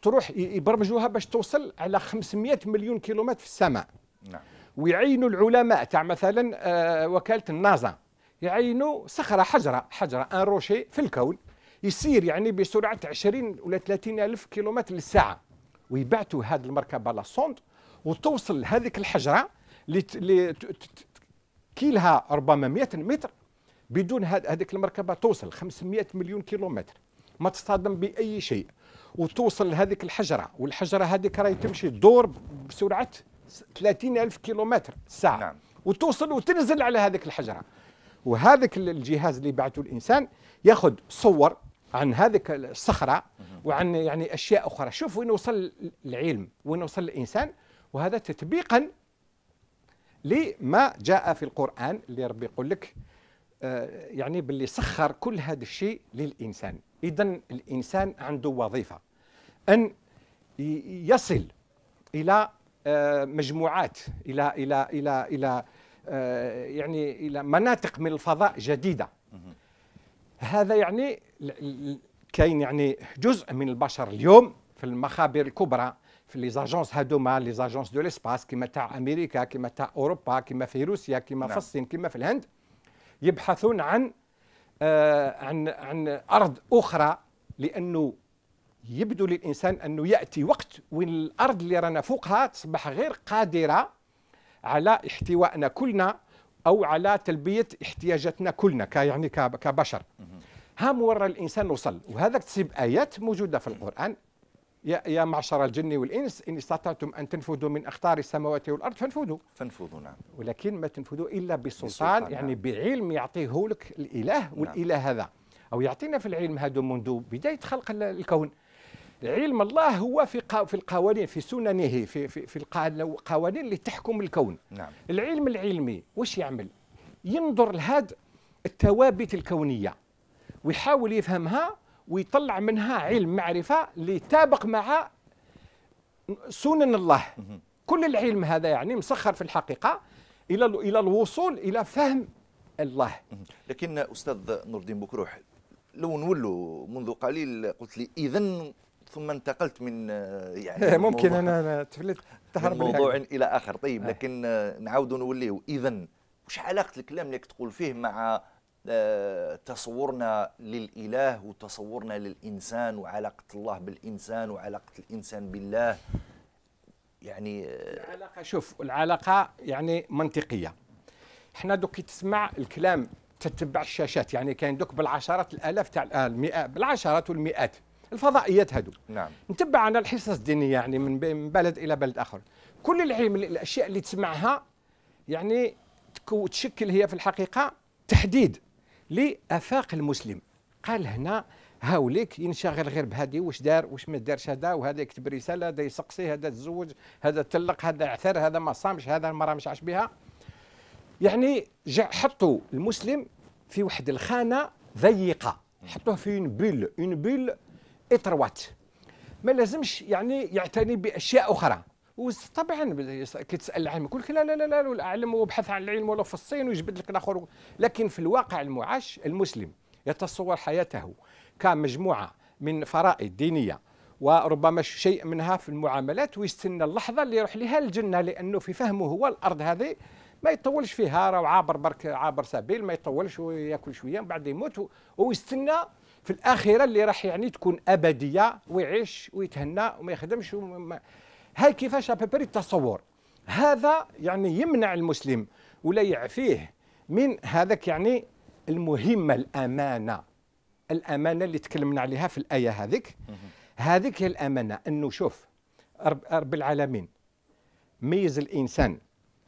تروح يبرمجوها باش توصل على 500 مليون كيلومتر في السماء نعم ويعينوا العلماء تاع مثلا آه، وكاله النازا يعينوا صخره حجره حجره ان روشي في الكون يسير يعني بسرعه 20 ولا 30 الف كيلومتر للساعه ويبعثوا هذه المركبه لا سوند وتوصل هذيك الحجره اللي كيلها ربما 100 متر بدون هذيك المركبه توصل 500 مليون كيلومتر ما تصطدم باي شيء وتوصل لهذيك الحجره والحجره هذيك راهي تمشي تدور بسرعه 30 ألف كيلومتر ساعة نعم. وتوصل وتنزل على هذيك الحجرة وهذاك الجهاز اللي بعته الإنسان ياخذ صور عن هذيك الصخرة وعن يعني أشياء أخرى شوف وين وصل العلم وين وصل الإنسان وهذا تطبيقا لما جاء في القرآن اللي ربي يقول لك آه، يعني باللي سخر كل هذا الشيء للإنسان إذا الإنسان عنده وظيفة ان يصل الى آه، مجموعات الى الى الى الى آه، يعني الى مناطق من الفضاء جديده هذا يعني كاين يعني جزء من البشر اليوم في المخابر الكبرى في لي زاجونس هادوما لي زاجونس دو ليسباس كيما تاع امريكا كيما تاع اوروبا كيما في روسيا كيما نعم. في الصين كيما في الهند يبحثون عن آه عن عن ارض اخرى لانه يبدو للانسان انه ياتي وقت وين الارض اللي رانا فوقها تصبح غير قادره على احتوائنا كلنا او على تلبيه احتياجاتنا كلنا يعني كبشر ها مورا الانسان وصل وهذا تسيب ايات موجوده في القران يا يا معشر الجن والانس ان استطعتم ان تنفذوا من اخطار السماوات والارض فانفذوا فانفذوا نعم ولكن ما تنفذوا الا بسلطان نعم. يعني بعلم يعطيه لك الاله نعم. والاله نعم. هذا او يعطينا في العلم هذا منذ بدايه خلق الكون علم الله هو في في القوانين في سننه في في, في القوانين اللي تحكم الكون نعم. العلم العلمي واش يعمل ينظر لهاد الثوابت الكونيه ويحاول يفهمها ويطلع منها علم معرفه اللي يتابق مع سنن الله كل العلم هذا يعني مسخر في الحقيقه الى الى الوصول الى فهم الله لكن استاذ نور الدين بكروح لو نولوا منذ قليل قلت لي اذا ثم انتقلت من آه، يعني ممكن انا تفلت تهرب من موضوع الى اخر طيب آه. لكن آه، نعاودوا نوليو اذا وش علاقه الكلام اللي تقول فيه مع تصورنا للاله وتصورنا للانسان وعلاقه الله بالانسان وعلاقه الانسان بالله يعني العلاقه شوف العلاقه يعني منطقيه احنا دوك كي تسمع الكلام تتبع الشاشات يعني كاين دوك بالعشرات الالاف تاع المئات بالعشرات والمئات الفضائيات هذو نعم نتبع انا الحصص الدينيه يعني من بلد الى بلد اخر كل العلم الاشياء اللي تسمعها يعني تشكل هي في الحقيقه تحديد لافاق المسلم قال هنا هاوليك ينشغل غير بهذه واش دار واش ما دارش هذا وهذا يكتب رساله هذا يسقسي هذا تزوج هذا تلق هذا عثر هذا ما صامش هذا المراه مش عاش بها يعني جا حطوا المسلم في واحد الخانه ضيقه حطوه في اون بيل اون بيل اطروات ما لازمش يعني يعتني باشياء اخرى وطبعا كي تسال العلم يقول لك لا لا لا لا اعلم وابحث عن العلم ولو في الصين ويجبد لك الاخر لكن في الواقع المعاش المسلم يتصور حياته كمجموعه من فرائض دينيه وربما شيء منها في المعاملات ويستنى اللحظه اللي يروح لها الجنه لانه في فهمه هو الارض هذه ما يطولش فيها راه عابر برك عابر سبيل ما يطولش وياكل شويه من بعد يموت ويستنى في الاخره اللي راح يعني تكون ابديه ويعيش ويتهنى وما يخدمش وما هاي كيفاش ابيبري التصور هذا يعني يمنع المسلم ولا يعفيه من هذاك يعني المهمه الامانه الامانه اللي تكلمنا عليها في الايه هذيك هذيك هي الامانه انه شوف رب, رب العالمين ميز الانسان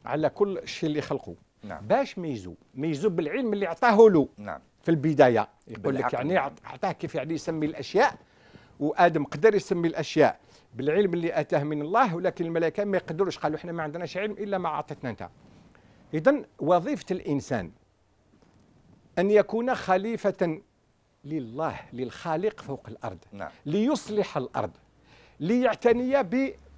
على كل الشيء اللي خلقه نعم. باش ميزو ميزو بالعلم اللي اعطاه له نعم في البدايه يقول لك يعني اعطاه كيف يعني يسمي الاشياء وادم قدر يسمي الاشياء بالعلم اللي اتاه من الله ولكن الملائكه ما يقدروش قالوا احنا ما عندناش علم الا ما اعطيتنا انت اذا وظيفه الانسان ان يكون خليفه لله للخالق فوق الارض نعم. ليصلح الارض ليعتني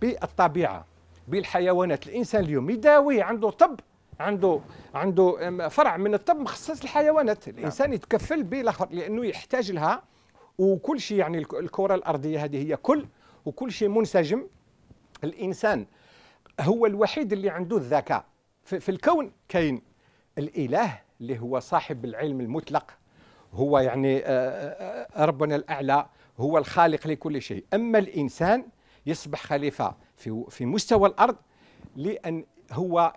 بالطبيعه بالحيوانات الانسان اليوم يداوي عنده طب عنده عنده فرع من الطب مخصص للحيوانات نعم. الانسان يتكفل به الاخر لانه يحتاج لها وكل شيء يعني الكره الارضيه هذه هي كل وكل شيء منسجم الانسان هو الوحيد اللي عنده الذكاء في, في الكون كاين الاله اللي هو صاحب العلم المطلق هو يعني ربنا الاعلى هو الخالق لكل شيء اما الانسان يصبح خليفه في في مستوى الارض لان هو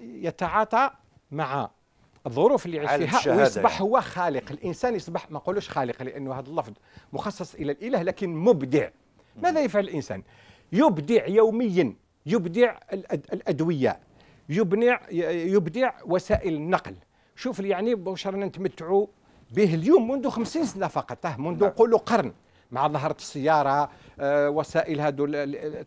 يتعاطى مع الظروف اللي يعيش فيها ويصبح يعني. هو خالق الانسان يصبح ما نقولوش خالق لانه هذا اللفظ مخصص الى الاله لكن مبدع ماذا يفعل الانسان يبدع يوميا يبدع الادويه يبنع يبدع وسائل النقل شوف يعني بشرنا نتمتعوا به اليوم منذ خمسين سنه فقط اه، منذ نقولوا نعم. قرن مع ظهرت السياره اه، وسائل هذو اه،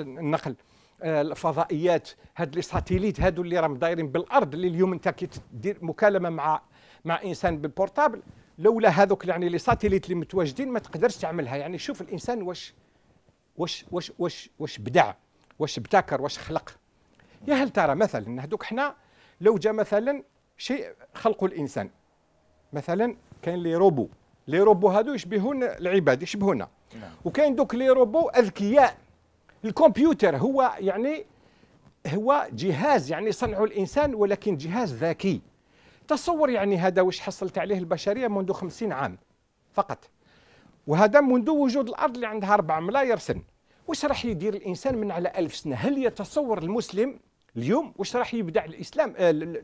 النقل آه، الفضائيات هاد لي ساتيليت هادو اللي راهم دايرين بالارض اللي اليوم انت كي دير مكالمه مع مع انسان بالبورتابل لولا هذوك يعني لي ساتيليت اللي متواجدين ما تقدرش تعملها يعني شوف الانسان واش واش واش واش واش بدع واش ابتكر واش خلق يا هل ترى مثلا هذوك حنا لو جا مثلا شيء خلقوا الانسان مثلا كاين لي روبو لي روبو هادو يشبهون العباد يشبهونا نعم. وكاين دوك لي روبو اذكياء الكمبيوتر هو يعني هو جهاز يعني صنعه الانسان ولكن جهاز ذكي تصور يعني هذا واش حصلت عليه البشريه منذ خمسين عام فقط وهذا منذ وجود الارض اللي عندها 4 ملاير سن واش راح يدير الانسان من على ألف سنه هل يتصور المسلم اليوم واش راح يبدع الاسلام آه،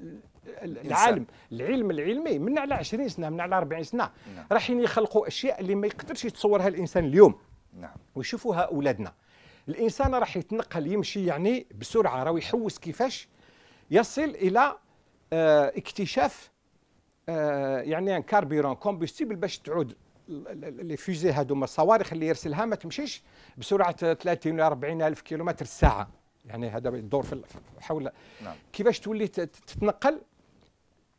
العالم العلم العلمي من على 20 سنه من على 40 سنه نعم. راح يخلقوا اشياء اللي ما يقدرش يتصورها الانسان اليوم نعم ويشوفوها اولادنا الانسان راح يتنقل يمشي يعني بسرعه راه يحوس كيفاش يصل الى آه، اكتشاف آه، يعني ان كاربيرون كومبستيبل باش تعود لي فيزي هادو الصواريخ اللي يرسلها ما تمشيش بسرعه 30 ولا 40 الف كيلومتر الساعه يعني هذا الدور في حول نعم. كيفاش تولي تتنقل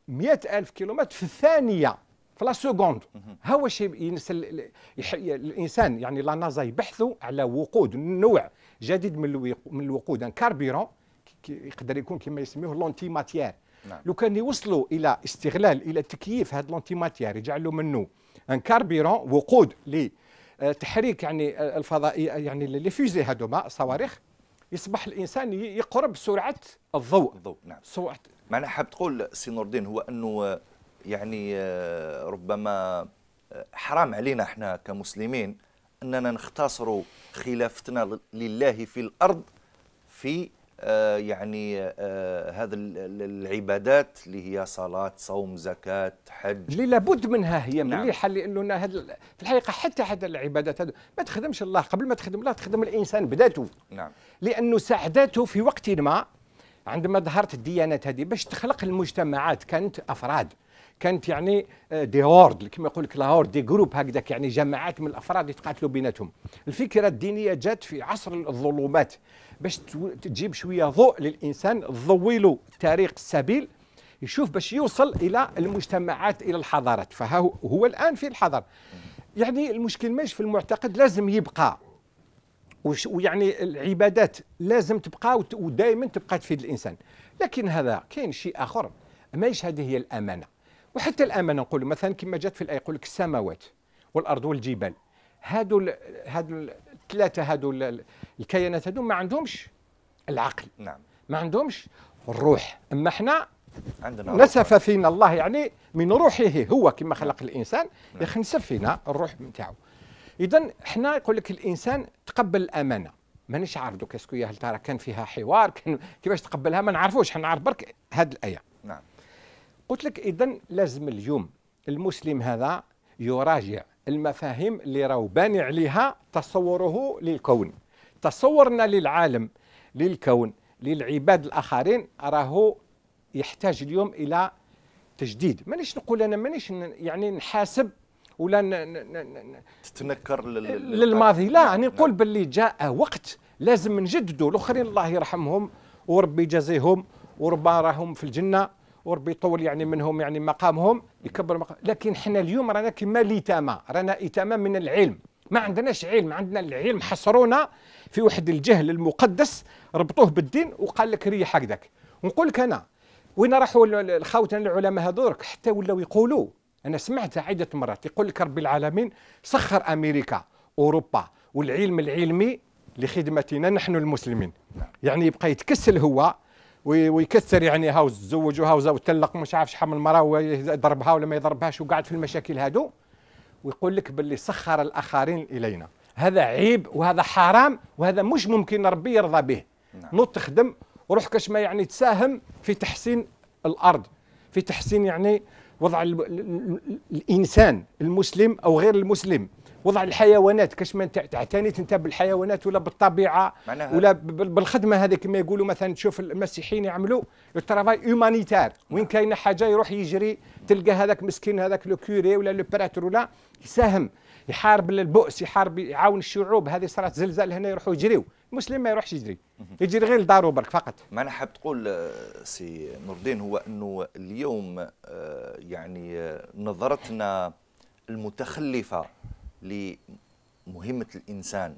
100 الف كيلومتر في الثانيه في لا سكوند هو شيء ينسل الانسان يعني لا نازا يبحثوا على وقود نوع جديد من من الوقود ان كاربيرون يقدر يكون كما يسميوه لونتي ماتيير نعم. لو كان يوصلوا الى استغلال الى تكييف هذا لونتي ماتيير يجعلوا منه ان كاربيرون وقود لتحريك آه، يعني آه، الفضائي يعني لي فيزي هذوما صواريخ يصبح الانسان يقرب سرعه الضوء الضوء نعم سرعه معناها حاب تقول سي نور الدين هو انه يعني آه، ربما آه، حرام علينا احنا كمسلمين اننا نختصر خلافتنا لله في الارض في آه، يعني هذا العبادات اللي هي صلاة صوم زكاة حج اللي لابد منها هي نعم. مليحة لأنه هاد في الحقيقة حتى حتى العبادات هذو ما تخدمش الله قبل ما تخدم الله تخدم الإنسان بذاته نعم لأنه ساعدته في وقت ما عندما ظهرت الديانات هذه باش تخلق المجتمعات كانت أفراد كانت يعني دي آه، هورد كما يقول لك لاهورد دي جروب هكذاك يعني جماعات من الافراد يتقاتلوا بيناتهم الفكره الدينيه جات في عصر الظلمات باش تجيب شويه ضوء للانسان تضوي له طريق السبيل يشوف باش يوصل الى المجتمعات الى الحضارات فهو هو الان في الحضر يعني المشكل ماش في المعتقد لازم يبقى ويعني العبادات لازم تبقى ودائما تبقى تفيد الانسان لكن هذا كاين شيء اخر ماهيش هذه هي الامانه وحتى الان ما نقول مثلا كما جات في الايه يقول لك السماوات والارض والجبال هادو ال هادو الثلاثه هادو الكيانات هادو ما عندهمش العقل نعم ما عندهمش الروح اما احنا عندنا نسف روح. فينا الله يعني من روحه هو كما خلق نعم. الانسان نعم. يا نسف فينا الروح نتاعو اذا احنا يقول لك الانسان تقبل الامانه مانيش عارف دوك اسكو هل ترى كان فيها حوار كان كيفاش تقبلها ما نعرفوش حنا نعرف برك هذه الايه قلت لك اذا لازم اليوم المسلم هذا يراجع المفاهيم اللي راهو باني عليها تصوره للكون تصورنا للعالم للكون للعباد الاخرين راهو يحتاج اليوم الى تجديد مانيش نقول انا مانيش يعني نحاسب ولا ن... ن... ن... تتنكر لل... للماضي لا يعني نقول باللي جاء وقت لازم نجددوا الاخرين الله يرحمهم وربي يجازيهم وربما راهم في الجنه وربي يطول يعني منهم يعني مقامهم يكبر مقام لكن حنا اليوم رانا كما ليتامى رانا ايتاما من العلم ما عندناش علم عندنا العلم حصرونا في واحد الجهل المقدس ربطوه بالدين وقال لك ريح هكذاك ونقول لك انا وين راحوا الخاوتنا العلماء هذوك حتى ولاو يقولوا انا سمعتها عده مرات يقول لك رب العالمين سخر امريكا اوروبا والعلم العلمي لخدمتنا نحن المسلمين يعني يبقى يتكسل هو ويكثر يعني هاوز تزوج وهاوز وتلق مش عارف شحال من مره ويضربها ولا ما يضربهاش وقاعد في المشاكل هادو ويقول لك باللي سخر الاخرين الينا هذا عيب وهذا حرام وهذا مش ممكن ربي يرضى به نو نعم. نوض تخدم وروح كاش ما يعني تساهم في تحسين الارض في تحسين يعني وضع الانسان المسلم او غير المسلم وضع الحيوانات كاش ما اعتنيت انت بالحيوانات ولا بالطبيعه ولا بالخدمه هذه كما يقولوا مثلا تشوف المسيحيين يعملوا الترافاي هيومانيتار وين كاينه حاجه يروح يجري تلقى هذاك مسكين هذاك لو كوري ولا لو براتر ولا يساهم يحارب البؤس يحارب يعاون الشعوب هذه صارت زلزال هنا يروحوا يجريوا المسلم ما يروحش يجري يجري غير لدارو برك فقط ما انا حاب تقول آه، سي نور الدين هو انه اليوم آه، يعني آه، نظرتنا المتخلفه لمهمه الانسان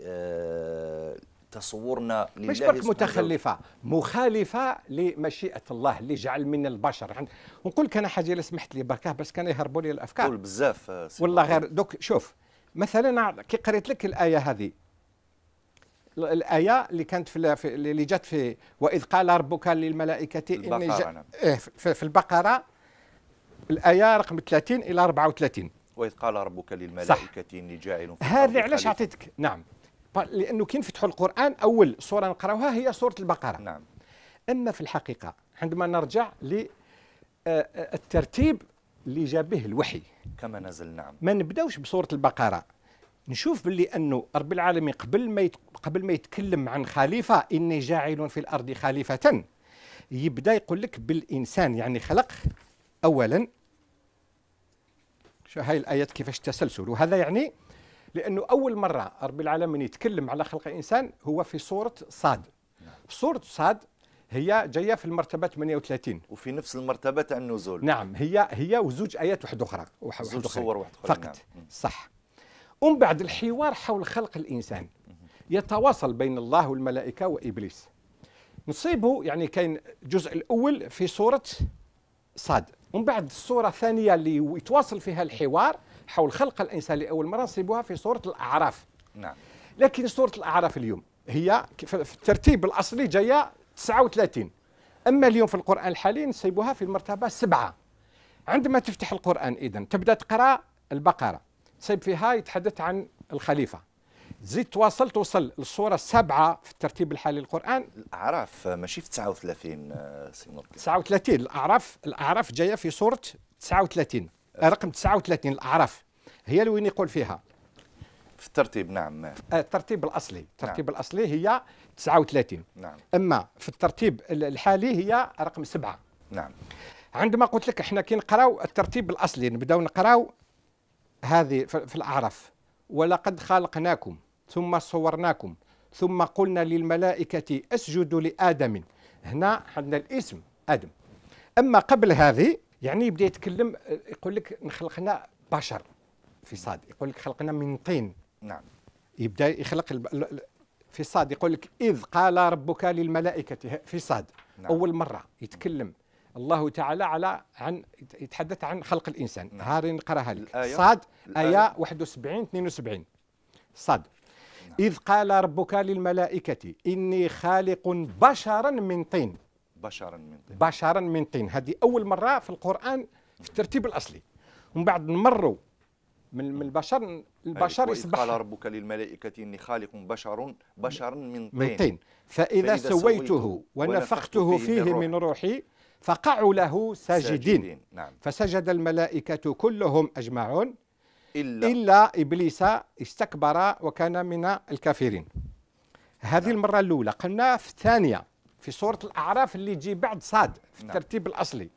آه، تصورنا لله مش برك متخلفه مخالفه لمشيئه الله اللي جعل من البشر نقول لك انا حاجه اللي سمحت لي بركه بس كان يهربوا لي الافكار قول بزاف آه، والله غير دوك شوف مثلا كي قريت لك الايه هذه الآية اللي كانت في, اللي جات في وإذ قال ربك للملائكة إني نعم. إيه، في البقرة الآية رقم 30 إلى 34 واذ قال ربك للملائكه اني جاعل في هذا علاش اعطيتك نعم لانه كي نفتحوا القران اول سوره نقراوها هي سوره البقره نعم اما في الحقيقه عندما نرجع للترتيب آه، آه، اللي جاب به الوحي كما نزل نعم ما نبداوش بسوره البقره نشوف باللي انه رب العالمين قبل ما قبل ما يتكلم عن خليفه اني جاعل في الارض خليفه يبدا يقول لك بالانسان يعني خلق اولا شو هاي الايات كيفاش التسلسل وهذا يعني لانه اول مره رب العالمين يتكلم على خلق الانسان هو في سوره صاد سوره صاد هي جايه في المرتبه 38 وفي نفس المرتبه تاع النزول نعم هي هي وزوج ايات واحده اخرى زوج صور واحده اخرى فقط نعم. صح ومن بعد الحوار حول خلق الانسان يتواصل بين الله والملائكه وابليس نصيبه يعني كاين الجزء الاول في سوره صاد ومن بعد الصوره الثانيه اللي يتواصل فيها الحوار حول خلق الانسان لاول مره نصيبوها في صوره الاعراف نعم لكن صوره الاعراف اليوم هي في الترتيب الاصلي جايه 39 اما اليوم في القران الحالي نصيبوها في المرتبه سبعه عندما تفتح القران اذا تبدا تقرا البقره تصيب فيها يتحدث عن الخليفه زيد تواصل توصل للصوره السابعه في الترتيب الحالي للقران الاعراف ماشي في 39 آه، سي 39 الاعراف الاعراف جايه في سوره 39 آه، رقم 39 الاعراف هي اللي وين يقول فيها في الترتيب نعم, نعم. آه، الترتيب الاصلي نعم. الترتيب نعم. الاصلي هي 39 نعم اما في الترتيب الحالي هي رقم سبعة نعم عندما قلت لك احنا كي نقراو الترتيب الاصلي نبداو نقراو هذه في الاعراف ولقد خلقناكم ثم صورناكم ثم قلنا للملائكة اسجدوا لآدم هنا عندنا الاسم آدم أما قبل هذه يعني يبدا يتكلم يقول لك خلقنا بشر في صاد يقول لك خلقنا من طين نعم يبدا يخلق في صاد يقول لك اذ قال ربك للملائكه في صاد نعم. اول مره يتكلم الله تعالى على عن يتحدث عن خلق الانسان نعم. هاري نقراها لك الآية. صاد ايه 71 72 صاد إذ قال ربك للملائكة إني خالق بشرا من طين بشرا من طين بشرا من طين هذه أول مرة في القرآن في الترتيب الأصلي ومن بعد نمروا من من البشر البشر يصبح قال ربك للملائكة إني خالق بشر بشرا من طين من طين فإذا, فإذا سويته ونفخته فيه من روحي فقعوا له ساجدين, ساجدين. نعم. فسجد الملائكة كلهم أجمعون إلا, إلا إبليس استكبر وكان من الكافرين هذه نعم. المرة الأولى قلنا في الثانية في سورة الأعراف اللي تجي بعد صاد في نعم. الترتيب الأصلي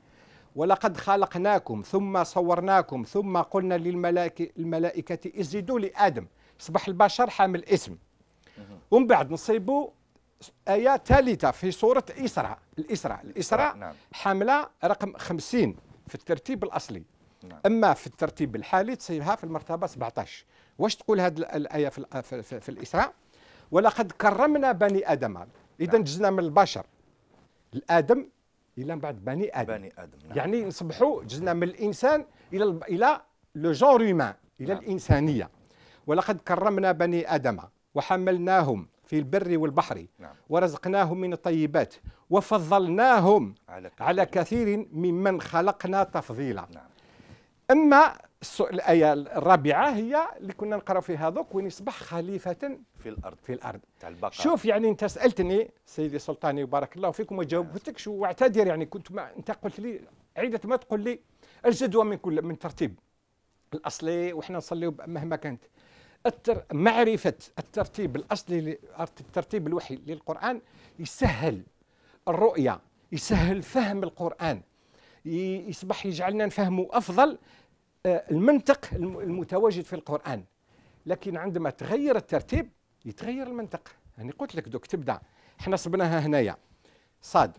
ولقد خلقناكم ثم صورناكم ثم قلنا للملائكة ازدوا لآدم صبح البشر حامل اسم ومن بعد نصيبوا آية ثالثة في سورة إسراء الإسراء الإسراء نعم. حاملة رقم 50 في الترتيب الأصلي نعم. اما في الترتيب الحالي تصيبها في المرتبه 17 واش تقول هذه الايه في, في, في الاسراء ولقد كرمنا بني ادم اذا نعم. جزنا من البشر الادم الى من بعد بني ادم بني ادم نعم. يعني نصبحوا جزنا من الانسان الى الى لو جور هيومان الى نعم. الانسانيه ولقد كرمنا بني ادم وحملناهم في البر والبحر نعم. ورزقناهم من الطيبات وفضلناهم على كثير, على كثير ممن خلقنا تفضيلا نعم. اما الايه الرابعه هي اللي كنا نقراو فيها دوك وين يصبح خليفه في الارض في الارض تاع شوف يعني انت سالتني سيدي سلطاني وبارك الله فيكم شو واعتذر يعني كنت ما انت قلت لي عيدة ما تقول لي الجدوى من كل من ترتيب الاصلي وحنا نصليو مهما كانت التر معرفه الترتيب الاصلي الترتيب الوحي للقران يسهل الرؤيه يسهل فهم القران يصبح يجعلنا نفهموا أفضل آه، المنطق المتواجد في القرآن لكن عندما تغير الترتيب يتغير المنطق يعني قلت لك دوك تبدأ احنا صبناها هنايا صاد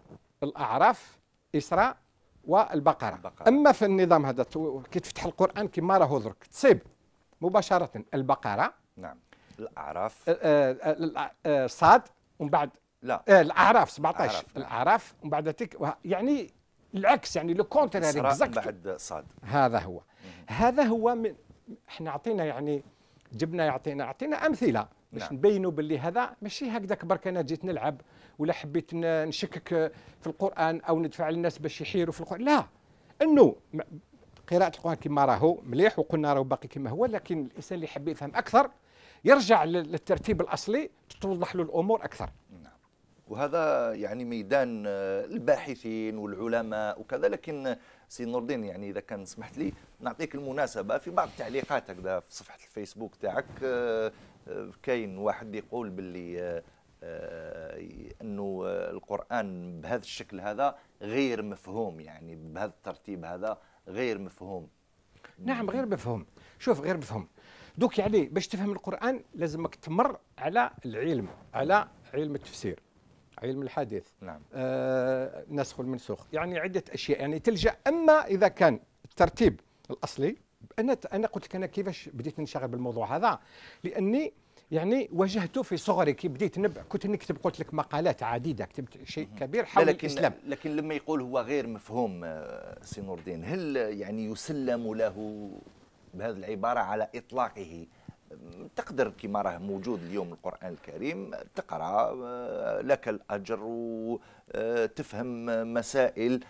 الأعراف إسراء والبقرة البقرة. أما في النظام هذا كي تفتح القرآن كما راهو درك تصيب مباشرة البقرة نعم الأعراف آه، آه، صاد ومن بعد لا الأعراف 17 الأعراف ومن بعد يعني العكس يعني لو كونترير بعد صاد هذا هو هذا هو من احنا عطينا يعني جبنا يعطينا عطينا امثله نعم. باش نعم. نبينوا باللي هذا ماشي هكذاك برك انا جيت نلعب ولا حبيت نشكك في القران او ندفع للناس باش يحيروا في القران لا انه قراءه القران كما راهو مليح وقلنا راهو باقي كما هو لكن الانسان اللي يحب يفهم اكثر يرجع للترتيب الاصلي تتوضح له الامور اكثر وهذا يعني ميدان آه، الباحثين والعلماء وكذا لكن آه، سي نور الدين يعني اذا كان سمحت لي نعطيك المناسبه في بعض التعليقات هكذا في صفحه الفيسبوك تاعك آه، كاين واحد يقول باللي انه القران بهذا الشكل هذا غير مفهوم يعني بهذا الترتيب هذا غير مفهوم نعم غير مفهوم شوف غير مفهوم دوك يعني باش تفهم القران لازمك تمر على العلم على علم التفسير علم الحديث نعم آه نسخ المنسوخ يعني عده اشياء يعني تلجا اما اذا كان الترتيب الاصلي انا انا قلت لك انا كيفاش بديت نشغل بالموضوع هذا لاني يعني واجهته في صغري كي بديت نبع كنت نكتب قلت لك مقالات عديده كتبت شيء كبير حول لكن الاسلام لكن لما يقول هو غير مفهوم آه، سي نور الدين هل يعني يسلم له بهذه العباره على اطلاقه تقدر كما راه موجود اليوم القران الكريم تقرا آه، لك الاجر وتفهم آه، مسائل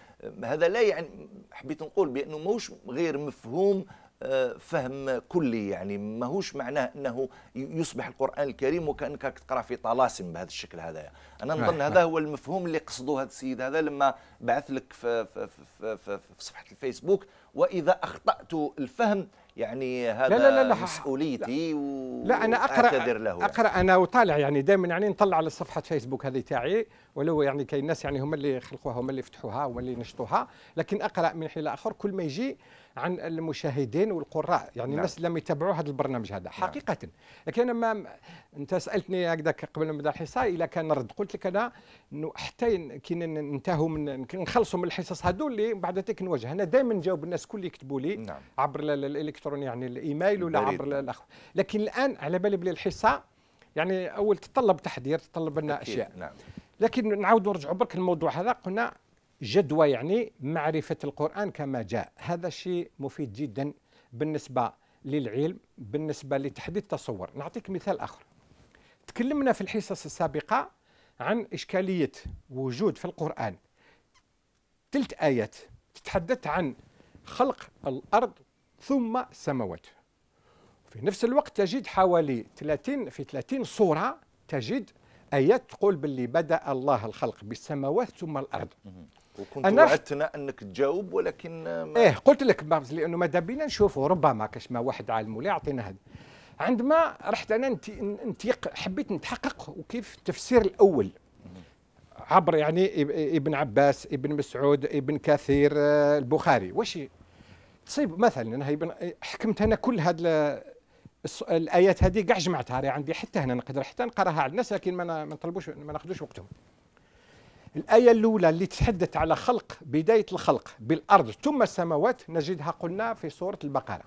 هذا لا يعني حبيت نقول بانه موش غير مفهوم آه، فهم كلي يعني ماهوش معناه انه يصبح القران الكريم وكانك تقرا في طلاسم بهذا الشكل هذا انا نظن هذا هو المفهوم اللي قصده هذا السيد هذا لما بعث لك في, في, في, في, في صفحه الفيسبوك واذا اخطات الفهم يعني هذا لا لا لا مسؤوليتي لا, و... لا انا اقرا له يعني. اقرا انا وطالع يعني دائما يعني نطلع على صفحه فيسبوك هذه تاعي ولو يعني كاين ناس يعني هم اللي خلقوها هم اللي فتحوها هم اللي نشطوها لكن اقرا من حين لاخر كل ما يجي عن المشاهدين والقراء يعني نعم. الناس لم يتابعوا هذا البرنامج هذا نعم. حقيقه نعم. لكن انا ما انت سالتني هكذا قبل ما الحصه الا كان رد قلت لك انا انه حتى كي ننتهوا من نخلصوا من الحصص هذو اللي بعد ذلك نواجه انا دائما نجاوب الناس كل اللي يكتبوا لي نعم. عبر الالكتروني يعني الايميل ولا عبر الاخ لكن الان على بالي بلي الحصه يعني اول تطلب تحضير تطلب لنا اشياء نعم. لكن نعاود نرجعوا برك الموضوع هذا قلنا جدوى يعني معرفة القرآن كما جاء هذا شيء مفيد جدا بالنسبة للعلم بالنسبة لتحديد التصور نعطيك مثال آخر تكلمنا في الحصص السابقة عن إشكالية وجود في القرآن تلت آيات تتحدث عن خلق الأرض ثم السماوات في نفس الوقت تجد حوالي 30 في 30 صورة تجد آيات تقول باللي بدأ الله الخلق بالسماوات ثم الأرض وكنت وعدتنا انك تجاوب ولكن ما ايه قلت لك لانه ماذا بينا نشوفوا ربما كاش ما واحد عالم ولا يعطينا هذا عندما رحت انا انت حبيت نتحقق وكيف التفسير الاول عبر يعني ابن عباس ابن مسعود ابن كثير آه، البخاري واش تصيب مثلا انا ابن حكمت انا كل هذا الايات هذه كاع جمعتها عندي حتى هنا نقدر حتى نقراها على الناس لكن ما نطلبوش ما ناخذوش وقتهم الآية الأولى اللي تحدث على خلق بداية الخلق بالأرض ثم السماوات نجدها قلنا في سورة البقرة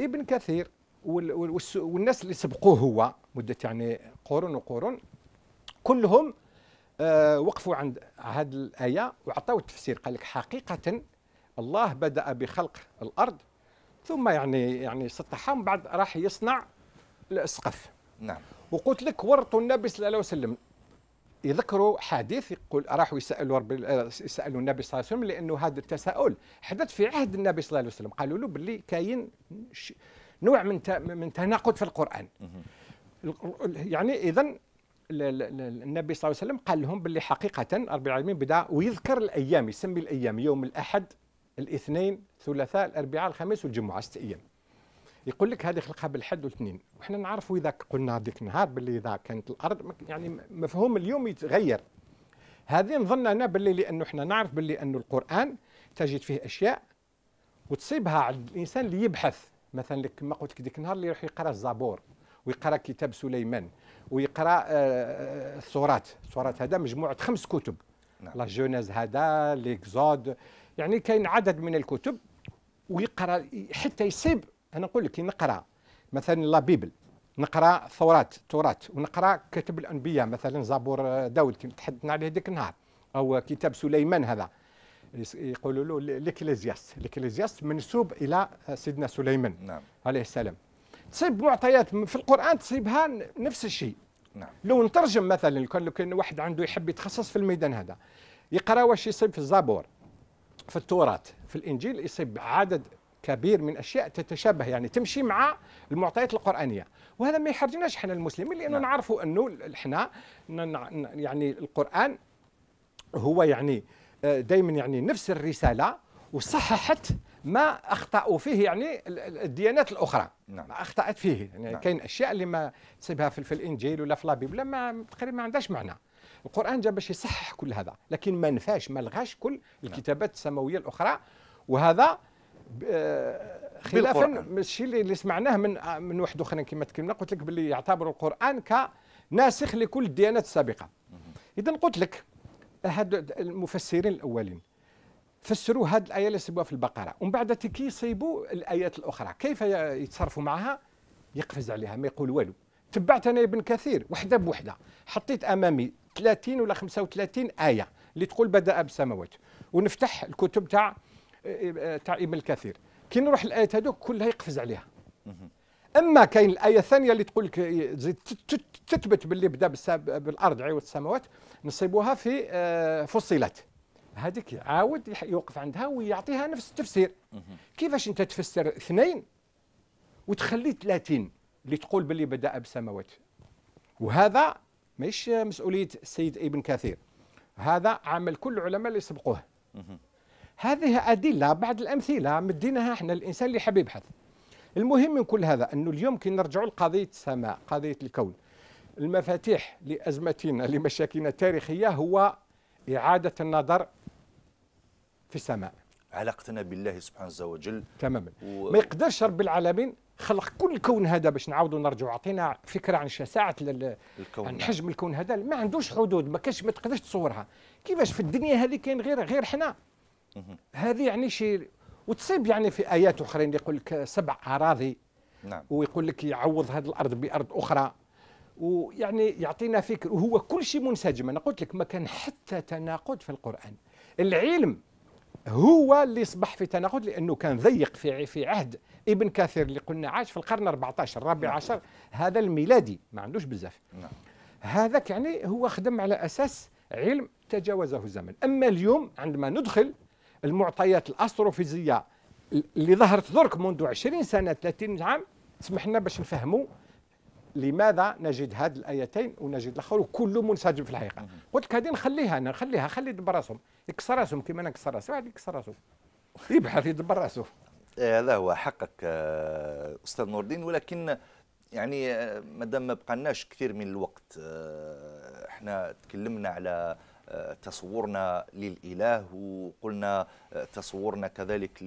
ابن كثير والناس اللي سبقوه هو مدة يعني قرون وقرون كلهم آه، وقفوا عند هذه الآية وعطوا التفسير قال لك حقيقة الله بدأ بخلق الأرض ثم يعني يعني سطحها ومن بعد راح يصنع السقف نعم وقلت لك ورطوا النبي صلى الله عليه وسلم يذكروا حديث يقول راحوا يسالوا رب يسالوا النبي صلى الله عليه وسلم لانه هذا التساؤل حدث في عهد النبي صلى الله عليه وسلم قالوا له باللي كاين نوع من من تناقض في القران يعني اذا النبي صلى الله عليه وسلم قال لهم باللي حقيقه رب العالمين بدا ويذكر الايام يسمي الايام يوم الاحد الاثنين ثلاثاء الاربعاء الخميس والجمعه ست ايام يقول لك هذه خلقها بالحد والاثنين وحنا نعرفوا اذا قلنا هذيك النهار باللي اذا كانت الارض يعني مفهوم اليوم يتغير هذه نظن انا باللي لانه احنا نعرف باللي انه القران تجد فيه اشياء وتصيبها عند الانسان اللي يبحث مثلا لك كما قلت لك ديك النهار اللي يروح يقرا الزبور ويقرا كتاب سليمان ويقرا آه، آه، آه، الصورات الصورات هذا مجموعه خمس كتب نعم. لا جونيز هذا ليكزود يعني كاين عدد من الكتب ويقرا حتى يصيب انا نقول لك نقرا مثلا لا بيبل نقرا ثورات تورات ونقرا كتب الانبياء مثلا زابور آه، داود كي تحدثنا عليه ذاك النهار او كتاب سليمان هذا يقولوا له الاكليزياست الاكليزياست منسوب الى آه، سيدنا سليمان نعم. عليه السلام تصيب معطيات في القران تصيبها نفس الشيء نعم. لو نترجم مثلا كان لو كان واحد عنده يحب يتخصص في الميدان هذا يقرا واش يصيب في الزابور في التورات في الانجيل يصيب عدد كبير من اشياء تتشابه يعني تمشي مع المعطيات القرانيه وهذا ما يحرجناش احنا المسلمين لانه نعم. نعرفوا انه احنا يعني القران هو يعني آه، دائما يعني نفس الرساله وصححت ما اخطاوا فيه يعني الديانات الاخرى نعم. ما اخطات فيه يعني نعم. كاين اشياء اللي ما تسيبها في الانجيل ولا في لابيبلا ما تقريبا ما عندهاش معنى القران جاء باش يصحح كل هذا لكن ما نفاش ما لغاش كل نعم. الكتابات السماويه الاخرى وهذا آه، خلافا من الشيء اللي سمعناه من آه، من واحد اخرين كما تكلمنا قلت لك باللي يعتبر القران كناسخ لكل الديانات السابقه اذا قلت لك هاد المفسرين الاولين فسروا هذه الايه اللي سيبوها في البقره ومن بعد كي يصيبوا الايات الاخرى كيف يتصرفوا معها يقفز عليها ما يقول والو تبعت انا ابن كثير وحده بوحده حطيت امامي 30 ولا 35 ايه اللي تقول بدا بالسماوات ونفتح الكتب تاع تاع ابن الكثير كي نروح الايات هذوك كلها يقفز عليها اما كاين الايه الثانيه اللي تقول لك تثبت باللي بدا بالارض عيوت السماوات نصيبوها في آه، فصلت هذيك عاود يوقف عندها ويعطيها نفس التفسير كيفاش انت تفسر اثنين وتخلي 30 اللي تقول باللي بدا بالسماوات وهذا مش مسؤوليه السيد ابن كثير هذا عمل كل العلماء اللي سبقوه هذه أدلة بعض الأمثلة مديناها احنا الإنسان اللي حبيب يبحث المهم من كل هذا أنه اليوم كي نرجعوا لقضية السماء قضية الكون المفاتيح لأزمتنا لمشاكلنا التاريخية هو إعادة النظر في السماء علاقتنا بالله سبحانه وتعالى تماما و... ما يقدرش رب العالمين خلق كل الكون هذا باش نعاودوا نرجعوا عطينا فكره عن شساعه لل... الكون عن حجم الكون هذا ما عندوش حدود ما كاش ما تقدرش تصورها كيفاش في الدنيا هذه كاين غير غير حنا هذه يعني شيء وتصيب يعني في ايات اخرين يقول لك سبع اراضي نعم. ويقول لك يعوض هذه الارض بارض اخرى ويعني يعطينا فكر وهو كل شيء منسجم انا قلت لك ما كان حتى تناقض في القران العلم هو اللي صبح في تناقض لانه كان ضيق في في عهد ابن كثير اللي قلنا عاش في القرن 14 الرابع نعم. عشر هذا الميلادي ما عندوش بزاف نعم. هذاك يعني هو خدم على اساس علم تجاوزه الزمن اما اليوم عندما ندخل المعطيات الاستروفيزيه اللي ظهرت درك منذ 20 سنه 30 عام تسمح لنا باش نفهموا لماذا نجد هذه الايتين ونجد الاخر وكل منسجم في الحقيقه قلت لك هذه نخليها انا نخليها خلي يدبر راسهم يكسر راسهم كما انا نكسر راسي واحد يكسر راسه يبحث يدبر راسه آه، هذا هو حقك آه، استاذ نور الدين ولكن آه، يعني مادام ما بقالناش كثير من الوقت احنا تكلمنا على تصورنا للإله وقلنا تصورنا كذلك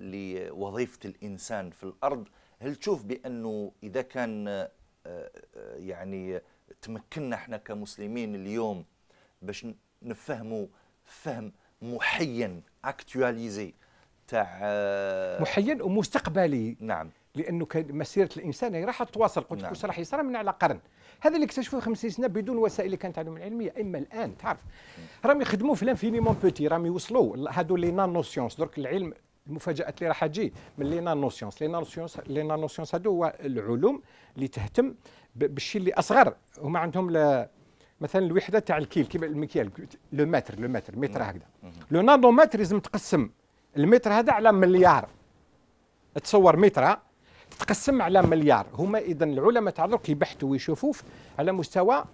لوظيفة الإنسان في الأرض هل تشوف بأنه إذا كان آه، آه، يعني تمكننا احنا كمسلمين اليوم باش نفهموا فهم محين اكتواليزي تاع آه، محين ومستقبلي نعم لانه مسيره الانسان هي راح تتواصل قلت لك نعم. راح يصير من على قرن هذا اللي اكتشفوه 50 سنه بدون وسائل اللي كانت عندهم العلميه اما الان تعرف راهم يخدموا في لانفينيمون بوتي راهم يوصلوا هادو لي نانو سيونس درك العلم المفاجات اللي راح تجي من لي نانو سيونس لي نانو سيونس لي نانو سيونس هادو هو العلوم اللي تهتم بالشيء اللي اصغر هما عندهم مثلا الوحده تاع الكيل كيما المكيال لو متر لو متر متر نعم. هكذا لو نانو متر لازم تقسم المتر هذا على مليار تصور متر تقسم على مليار هما اذا العلماء تاع درك يبحثوا ويشوفوا على مستوى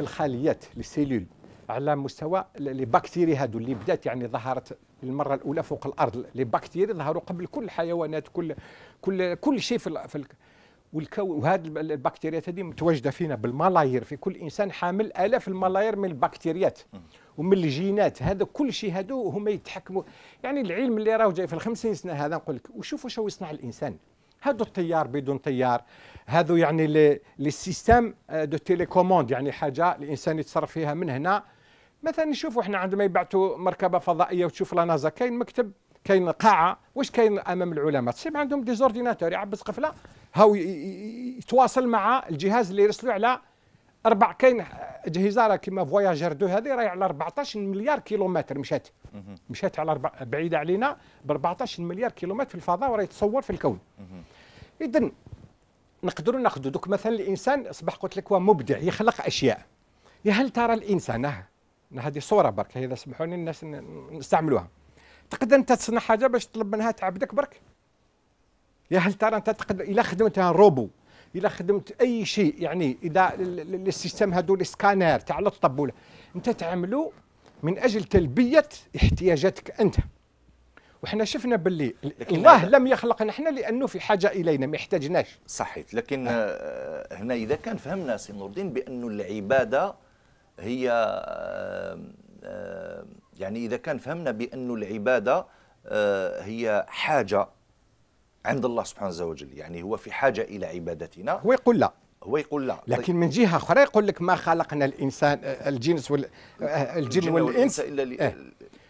الخليات السيلول على مستوى لي باكتيري هادو اللي بدات يعني ظهرت المره الاولى فوق الارض لي باكتيري ظهروا قبل كل الحيوانات كل كل كل شيء في, ال في والكون وهذه البكتيريات هذه متواجده فينا بالملاير في كل انسان حامل الاف الملاير من البكتيريات ومن الجينات هذا كل شيء هادو هما يتحكموا يعني العلم اللي راه جاي في الخمسين سنه هذا نقول لك وشوفوا شو يصنع الانسان هذا التيار بدون تيار هذا يعني للسيستم آه، دو تيليكوموند يعني حاجه الانسان يتصرف فيها من هنا مثلا نشوفوا احنا عندما يبعثوا مركبه فضائيه وتشوف لا نازا كاين مكتب كاين قاعه واش كاين امام العلماء تصيب عندهم ديزورديناتور يعبس قفله هاو يتواصل مع الجهاز اللي يرسلوا على اربع كاين راه كيما فواياجر دو هذه راهي على 14 مليار كيلومتر مشات مشات على بعيده علينا ب 14 مليار كيلومتر في الفضاء وراهي تصور في الكون اذا نقدروا ناخذوا دوك مثلا الانسان اصبح قلت لك هو مبدع يخلق اشياء يا إيه، هل ترى الانسان آه، هذه صوره برك اذا سمحوني الناس نستعملوها تقدر انت تصنع حاجه باش تطلب منها تعبدك برك يا هل ترى انت تقدر الا خدمتها روبو الا خدمت اي شيء يعني اذا السيستم هذو الاسكانير تاع الطب ولا انت تعملو من اجل تلبيه احتياجاتك انت وحنا شفنا باللي الله لم يخلقنا احنا لانه في حاجه الينا ما يحتاجناش صحيت لكن أه. هنا اذا كان فهمنا سي نور الدين بانه العباده هي يعني اذا كان فهمنا بانه العباده هي حاجه عند الله سبحانه وتعالى يعني هو في حاجة إلى عبادتنا هو يقول لا هو يقول لا طيب. لكن من جهة أخرى يقول لك ما خلقنا الإنسان الجنس وال الجن والإنس إلا لي اه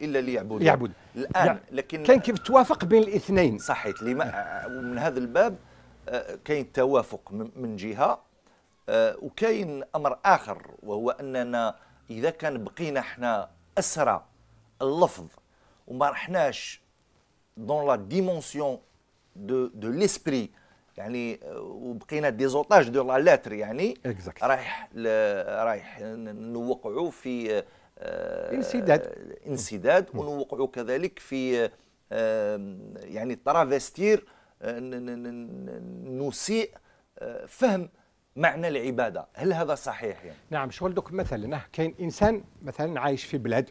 إلا ليعبدون يعبد الآن يعبد. يعني لكن كان كيف توافق بين الاثنين صحيح لما ومن هذا الباب آه، كاين توافق من جهة آه، وكاين أمر آخر وهو أننا إذا كان بقينا احنا أسرى اللفظ وما رحناش دون لا ديمونسيون دو دو ليسبري يعني وبقينا ديزوتاج دو لا لاتر يعني exactly. رايح رايح نوقعوا في انسداد انسداد ونوقعوا كذلك في euh, يعني ترافستير euh, نسيء euh, فهم معنى العباده هل هذا صحيح يعني؟ نعم شغل دوك مثلا اه، كاين انسان مثلا عايش في بلاد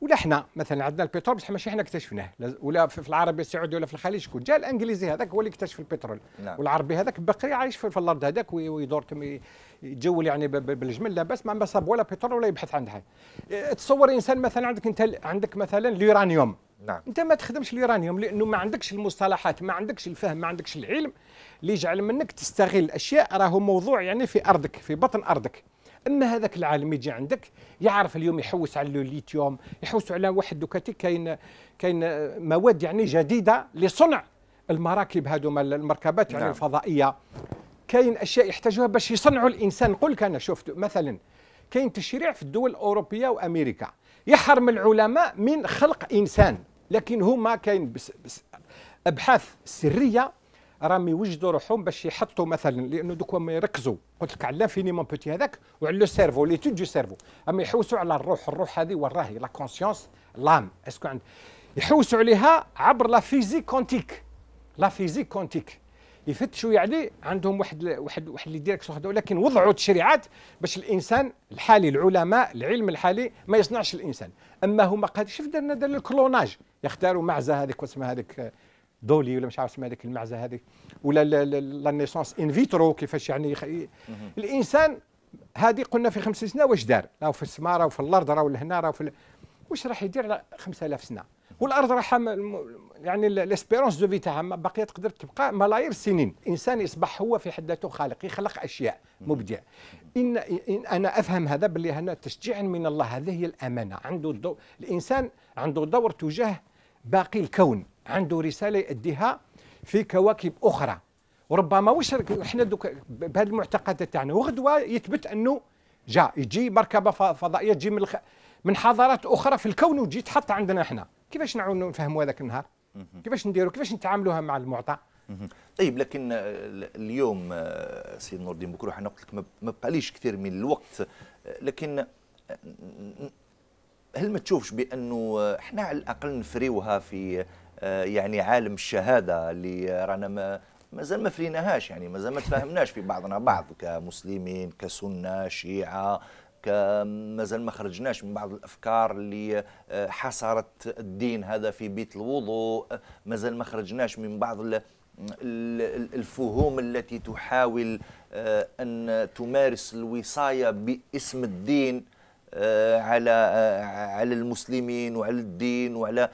ولا احنا مثلا عندنا البترول بصح ماشي احنا اكتشفناه ولا في العربي السعودي ولا في الخليج شكون جاء الانجليزي هذاك هو اللي اكتشف البترول نعم. والعربي هذاك بقري عايش في الارض هذاك ويدور كم يتجول يعني بالجمل لا باس ما صاب ولا بترول ولا يبحث عن حاجه اه، تصور انسان مثلا عندك انت عندك مثلا اليورانيوم نعم. انت ما تخدمش اليورانيوم لانه ما عندكش المصطلحات ما عندكش الفهم ما عندكش العلم اللي يجعل منك تستغل اشياء راهو موضوع يعني في ارضك في بطن ارضك اما هذاك العالم يجي عندك يعرف اليوم يحوس على الليثيوم يحوس على واحد دوكاتي كاين كاين مواد يعني جديده لصنع المراكب هذوما المركبات يعني نعم. الفضائيه كاين اشياء يحتاجوها باش يصنعوا الانسان نقول لك انا شفت مثلا كاين تشريع في الدول الاوروبيه وامريكا يحرم العلماء من خلق انسان لكن هما كاين بس بس ابحاث سريه راهم يوجدوا روحهم باش يحطوا مثلا لانه دوك ما يركزوا قلت لك على مون بوتي هذاك وعلى لو سيرفو تو دو سيرفو اما يحوسوا على الروح الروح هذه وين راهي لا كونسيونس لام اسكو عند يحوسوا عليها عبر لا فيزيك كونتيك لا فيزيك كونتيك يفتشوا يعني عندهم واحد واحد واحد لي ديريكسيون ولكن وضعوا تشريعات باش الانسان الحالي العلماء العلم الحالي ما يصنعش الانسان اما هما قد شوف درنا دار الكلوناج يختاروا معزه هذيك واسمها هذيك آه، دولي ولا مش عارف اسمها هذيك المعزه هذه ولا لا نيسونس ان فيترو كيفاش يعني يخ... الانسان هذه قلنا في خمس سنين واش دار راهو في السماء راهو في الارض راهو لهنا راهو في ال... واش راح يدير على 5000 سنه والارض راح يعني ليسبيرونس دو في تاعها باقيه تقدر تبقى ملايير السنين الانسان يصبح هو في حد ذاته خالق يخلق اشياء مبدع إن, إن انا افهم هذا باللي هنا تشجيع من الله هذه هي الامانه عنده الدور الانسان عنده دور تجاه باقي الكون عنده رساله يؤديها في كواكب اخرى وربما واش احنا دوك بهذه المعتقدات تاعنا وغدوه يثبت انه جاء يجي مركبه فضائيه تجي من من حضارات اخرى في الكون وتجي تحط عندنا احنا كيفاش نعاونوا نفهموا هذاك النهار كيفاش نديروا كيفاش نتعاملوها مع المعطى طيب لكن آه، اليوم آه، سيد نور الدين بكرو انا قلت لك ما بقاليش كثير من الوقت آه، لكن هل ما تشوفش بانه احنا على الاقل نفريوها في آه، يعني عالم الشهاده اللي رانا ما مازال ما فليناهاش يعني مازال ما تفاهمناش في بعضنا بعض كمسلمين كسنه شيعه مازال ما خرجناش من بعض الافكار اللي آه، حصرت الدين هذا في بيت الوضوء مازال ما خرجناش من بعض الفهوم التي تحاول آه، ان تمارس الوصايه باسم الدين على على المسلمين وعلى الدين وعلى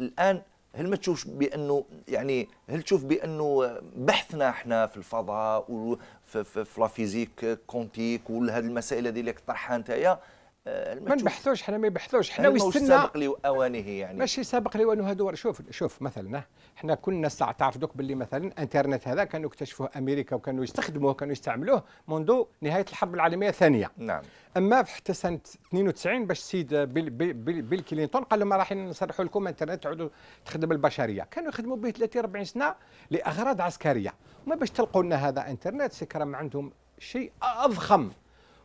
الان هل ما تشوفش بانه يعني هل تشوف بانه بحثنا احنا في الفضاء وفي في, في لافيزيك كونتيك وهذه المسائل هذه اللي طرحها نتايا آه، ما نبحثوش حنا ما يبحثوش حنا ويستنى سابق لاوانه يعني ماشي سابق لاوانه هذو شوف شوف مثلا حنا كنا تعرف دوك باللي مثلا الانترنت هذا كانوا اكتشفوه امريكا وكانوا يستخدموه وكانوا يستعملوه منذ نهايه الحرب العالميه الثانيه نعم اما حتى سنه 92 باش السيد بيل, بيل, بيل, كلينتون قال لهم راح نصرحوا لكم انترنت تعودوا تخدم البشريه كانوا يخدموا به 30 40 سنه لاغراض عسكريه ما باش تلقوا لنا هذا انترنت سكرم عندهم شيء اضخم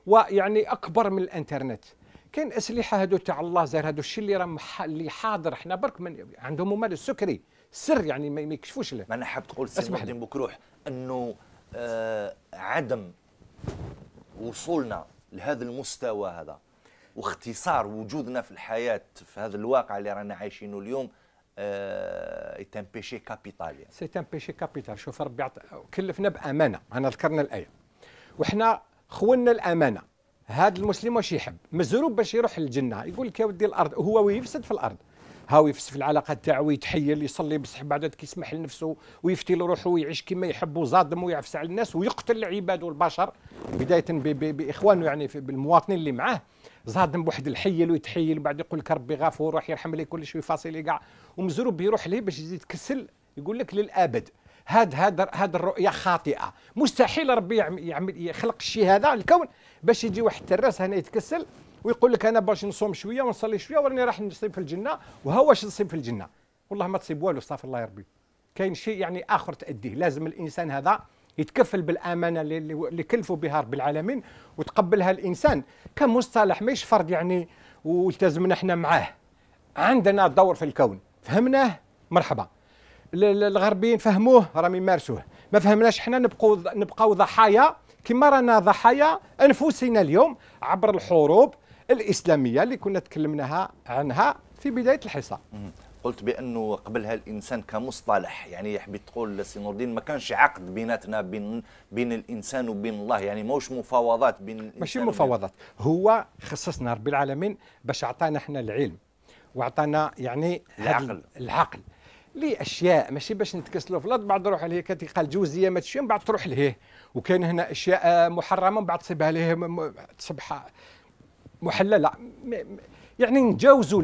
ويعني اكبر من الانترنت كاين اسلحه هادو تاع الله زار هادو الشيء اللي راه اللي حاضر حنا برك من عندهم هما السكري سر يعني ما يكشفوش له ما انا حاب تقول سي محمد بكروح انه آه عدم وصولنا لهذا المستوى هذا واختصار وجودنا في الحياه في هذا الواقع اللي رانا عايشينه اليوم ايت ان بيشي كابيتال سي ان بيشي كابيتال شوف ربي كلفنا بامانه انا ذكرنا الايه وحنا خونا الامانه هذا المسلم واش يحب مزروب باش يروح للجنه يقول لك يا ودي الارض هو ويفسد في الارض هاو يفسد في العلاقه تاعو ويتحيل يصلي بصح بعد كيسمح لنفسه ويفتي لروحه ويعيش كما يحب وزادم ويعفس على الناس ويقتل العباد والبشر بدايه باخوانه يعني بالمواطنين اللي معاه زادم بواحد الحيل ويتحيل بعد يقول لك ربي غفور راح يرحم لي كل شيء فاصل كاع ومزروب بيروح ليه باش يزيد كسل يقول لك للابد هاد هاد هاد الرؤيه خاطئه مستحيل ربي يعمل يخلق الشيء هذا الكون باش يجي واحد التراس هنا يتكسل ويقول لك انا باش نصوم شويه ونصلي شويه وراني راح نصيب في الجنه وها واش نصيب في الجنه والله ما تصيب والو صافي الله يا ربي كاين شيء يعني اخر تاديه لازم الانسان هذا يتكفل بالامانه اللي كلفوا بها رب العالمين وتقبلها الانسان كمصطلح ماهيش فرد يعني والتزمنا احنا معاه عندنا دور في الكون فهمناه مرحبا الغربيين فهموه راهم يمارسوه ما فهمناش حنا نبقوا نبقاو ضحايا كما رانا ضحايا انفسنا اليوم عبر الحروب الاسلاميه اللي كنا تكلمناها عنها في بدايه الحصه قلت بانه قبلها الانسان كمصطلح يعني حبيت تقول سي نور الدين ما كانش عقد بيناتنا بين بين الانسان وبين الله يعني ماهوش مفاوضات بين الانسان ماشي مفاوضات هو خصصنا رب العالمين باش عطانا احنا العلم وعطانا يعني العقل العقل اشياء ماشي باش نتكسلوا في الارض بعد نروح لهيه كتقال جوزيه ما تشي من بعد تروح لهيه وكاين هنا اشياء آه، محرمه من بعد تصيبها له تصبح محلله يعني نتجاوزوا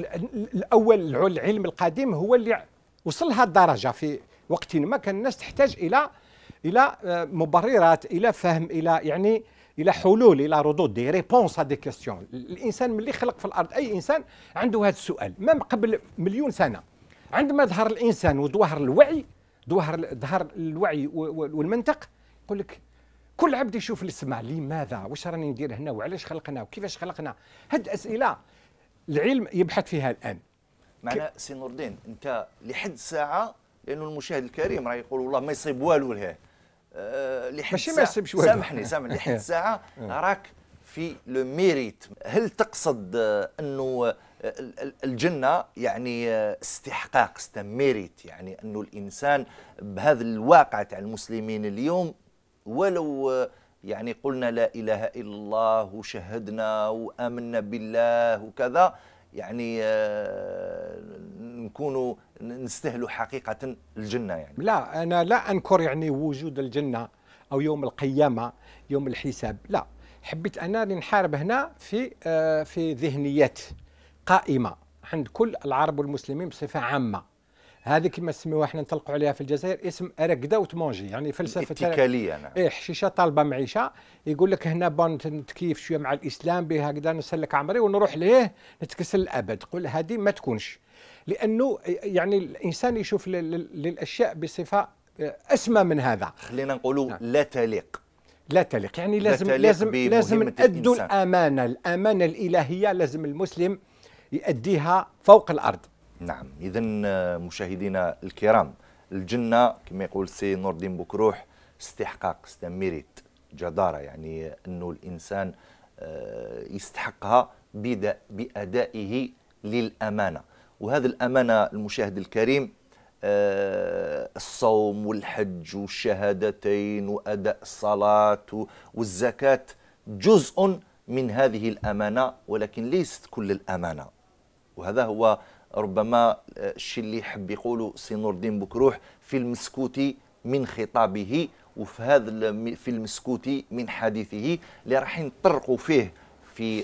الاول العلم القديم هو اللي وصل لهذه الدرجه في وقت ما كان الناس تحتاج الى الى آه، مبررات الى فهم الى يعني الى حلول الى ردود دي ريبونس هذه كيستيون الانسان ملي خلق في الارض اي انسان عنده هذا السؤال مام قبل مليون سنه عندما ظهر الانسان وظهر الوعي ظهر ظهر الوعي والمنطق يقول لك كل عبد يشوف السماء لماذا واش راني ندير هنا وعلاش خلقنا وكيفاش خلقنا هاد الاسئله العلم يبحث فيها الان معنا سي نور الدين انت لحد الساعه لانه المشاهد الكريم راه يقول والله ما يصيب والو لهيه أه لحد ماشي ما يصيبش والو سامحني سامحني لحد الساعه آه. راك في لو ميريت هل تقصد آه، انه الجنه يعني آه، استحقاق ميريت يعني انه الانسان بهذا الواقع تاع المسلمين اليوم ولو آه، يعني قلنا لا اله الا الله وشهدنا وامنا بالله وكذا يعني آه، نكونوا نستهلوا حقيقه الجنه يعني لا انا لا انكر يعني وجود الجنه او يوم القيامه يوم الحساب لا حبيت انا نحارب هنا في في ذهنيات قائمه عند كل العرب والمسلمين بصفه عامه هذه كما نسميوها احنا نطلقوا عليها في الجزائر اسم ركده وتمونجي يعني فلسفه اتكاليه نعم ايه حشيشه طالبه معيشه يقول لك هنا بون نتكيف شويه مع الاسلام بهكذا نسلك عمري ونروح ليه نتكسل الابد قل هذه ما تكونش لانه يعني الانسان يشوف للاشياء بصفه آه، اسمى من هذا خلينا نقولوا نعم. لا تليق لا تليق يعني لازم لا تليق لازم لازم نأدوا الامانه الامانه الالهيه لازم المسلم يؤديها فوق الارض نعم اذا آه، مشاهدينا الكرام الجنه كما يقول سي نور الدين بكروح استحقاق استميريت جداره يعني انه الانسان آه، يستحقها بادائه للامانه وهذا الامانه المشاهد الكريم آه، الصوم والحج والشهادتين واداء الصلاه والزكاه جزء من هذه الامانه ولكن ليست كل الامانه وهذا هو ربما آه، الشيء اللي يحب يقوله سي نور الدين بكروح في المسكوتي من خطابه وفي هذا في المسكوتي من حديثه اللي راح نطرقوا فيه في آه،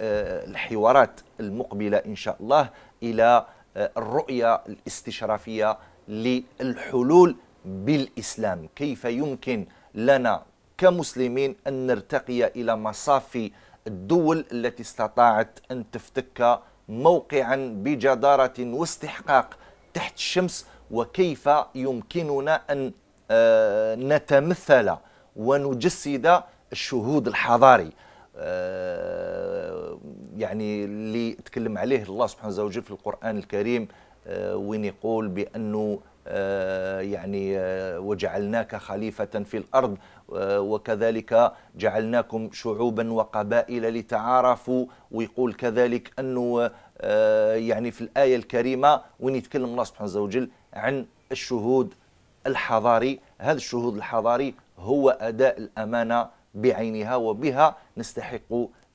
آه، الحوارات المقبله ان شاء الله الى الرؤيه الاستشرافيه للحلول بالاسلام كيف يمكن لنا كمسلمين ان نرتقي الى مصافي الدول التي استطاعت ان تفتك موقعا بجدارة واستحقاق تحت الشمس وكيف يمكننا أن آه، نتمثل ونجسد الشهود الحضاري آه، يعني اللي تكلم عليه الله سبحانه وتعالى في القرآن الكريم آه، وين يقول بأنه آه، يعني آه، وجعلناك خليفة في الأرض آه، وكذلك جعلناكم شعوبا وقبائل لتعارفوا ويقول كذلك أنه يعني في الآية الكريمة وين يتكلم الله سبحانه وتعالى عن الشهود الحضاري هذا الشهود الحضاري هو أداء الأمانة بعينها وبها نستحق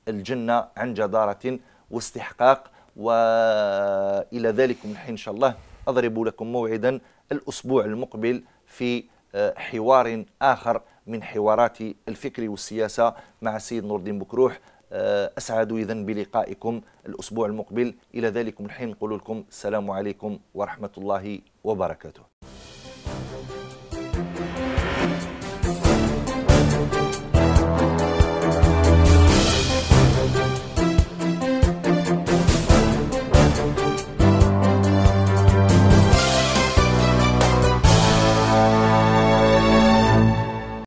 الجنة عن جدارة واستحقاق وإلى ذلك من حين إن شاء الله أضرب لكم موعدا الأسبوع المقبل في آه، حوار آخر من حوارات الفكر والسياسة مع السيد نور الدين بكروح آه، أسعد إذا بلقائكم الأسبوع المقبل إلى ذلك الحين نقول لكم السلام عليكم ورحمة الله وبركاته